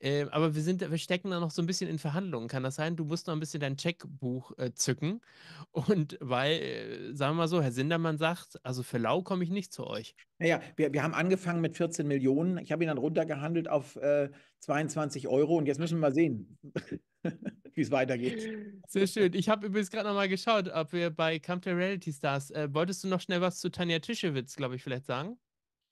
äh, aber wir, sind, wir stecken da noch so ein bisschen in Verhandlungen. Kann das sein? Du musst noch ein bisschen dein Checkbuch äh, zücken. Und weil, äh, sagen wir mal so, Herr Sindermann sagt, also für Lau komme ich nicht zu euch. Naja, wir, wir haben angefangen mit 14 Millionen. Ich habe ihn dann runtergehandelt auf 22 äh, Euro. Und jetzt müssen wir mal sehen. wie es weitergeht. Sehr schön. Ich habe übrigens gerade nochmal geschaut, ob wir bei Come to Reality Stars, äh, wolltest du noch schnell was zu Tanja Tischewitz, glaube ich, vielleicht sagen?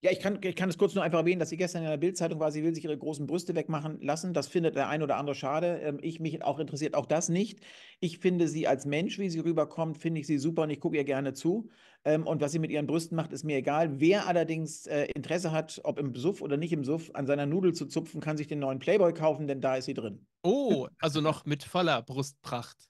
Ja, ich kann, ich kann es kurz nur einfach erwähnen, dass sie gestern in der Bildzeitung war, sie will sich ihre großen Brüste wegmachen lassen. Das findet der ein oder andere schade. Ähm, ich mich auch interessiert auch das nicht. Ich finde sie als Mensch, wie sie rüberkommt, finde ich sie super und ich gucke ihr gerne zu. Ähm, und was sie mit ihren Brüsten macht, ist mir egal. Wer allerdings äh, Interesse hat, ob im Suff oder nicht im Suff, an seiner Nudel zu zupfen, kann sich den neuen Playboy kaufen, denn da ist sie drin. Oh, also noch mit voller Brustpracht.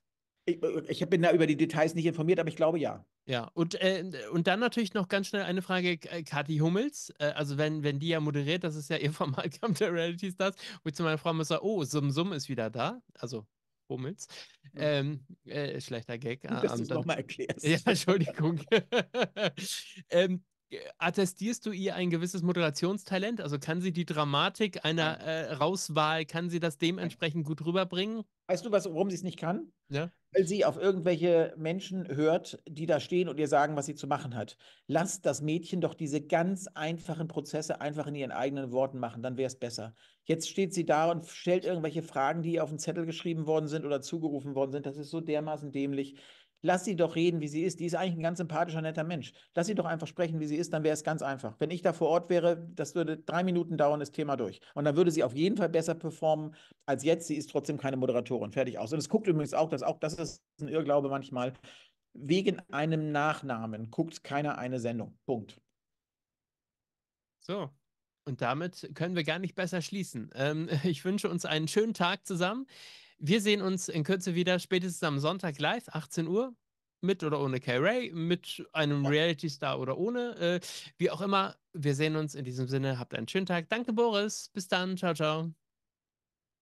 Ich, ich bin da über die Details nicht informiert, aber ich glaube ja. Ja, und, äh, und dann natürlich noch ganz schnell eine Frage, äh, Kathi Hummels, äh, also wenn, wenn die ja moderiert, das ist ja ihr Format Kampf der Reality Stars, wo ich zu meiner Frau muss sagen, oh, Sum Sum ist wieder da, also Hummels. Ähm, äh, schlechter Gag. Dass ähm, du es nochmal erklärst. Ja, Entschuldigung. ähm, äh, attestierst du ihr ein gewisses Moderationstalent? Also kann sie die Dramatik einer äh, Rauswahl, kann sie das dementsprechend gut rüberbringen? Weißt du, was, warum sie es nicht kann? Ja. Weil sie auf irgendwelche Menschen hört, die da stehen und ihr sagen, was sie zu machen hat. Lasst das Mädchen doch diese ganz einfachen Prozesse einfach in ihren eigenen Worten machen, dann wäre es besser. Jetzt steht sie da und stellt irgendwelche Fragen, die auf den Zettel geschrieben worden sind oder zugerufen worden sind. Das ist so dermaßen dämlich. Lass sie doch reden, wie sie ist. Die ist eigentlich ein ganz sympathischer, netter Mensch. Lass sie doch einfach sprechen, wie sie ist, dann wäre es ganz einfach. Wenn ich da vor Ort wäre, das würde drei Minuten dauern, das Thema durch. Und dann würde sie auf jeden Fall besser performen als jetzt. Sie ist trotzdem keine Moderatorin. Fertig aus. Und es guckt übrigens auch, dass auch das ist ein Irrglaube manchmal. Wegen einem Nachnamen guckt keiner eine Sendung. Punkt. So, und damit können wir gar nicht besser schließen. Ähm, ich wünsche uns einen schönen Tag zusammen. Wir sehen uns in Kürze wieder, spätestens am Sonntag live, 18 Uhr, mit oder ohne Kay ray mit einem ja. Reality-Star oder ohne. Äh, wie auch immer, wir sehen uns in diesem Sinne. Habt einen schönen Tag. Danke, Boris. Bis dann. Ciao, ciao.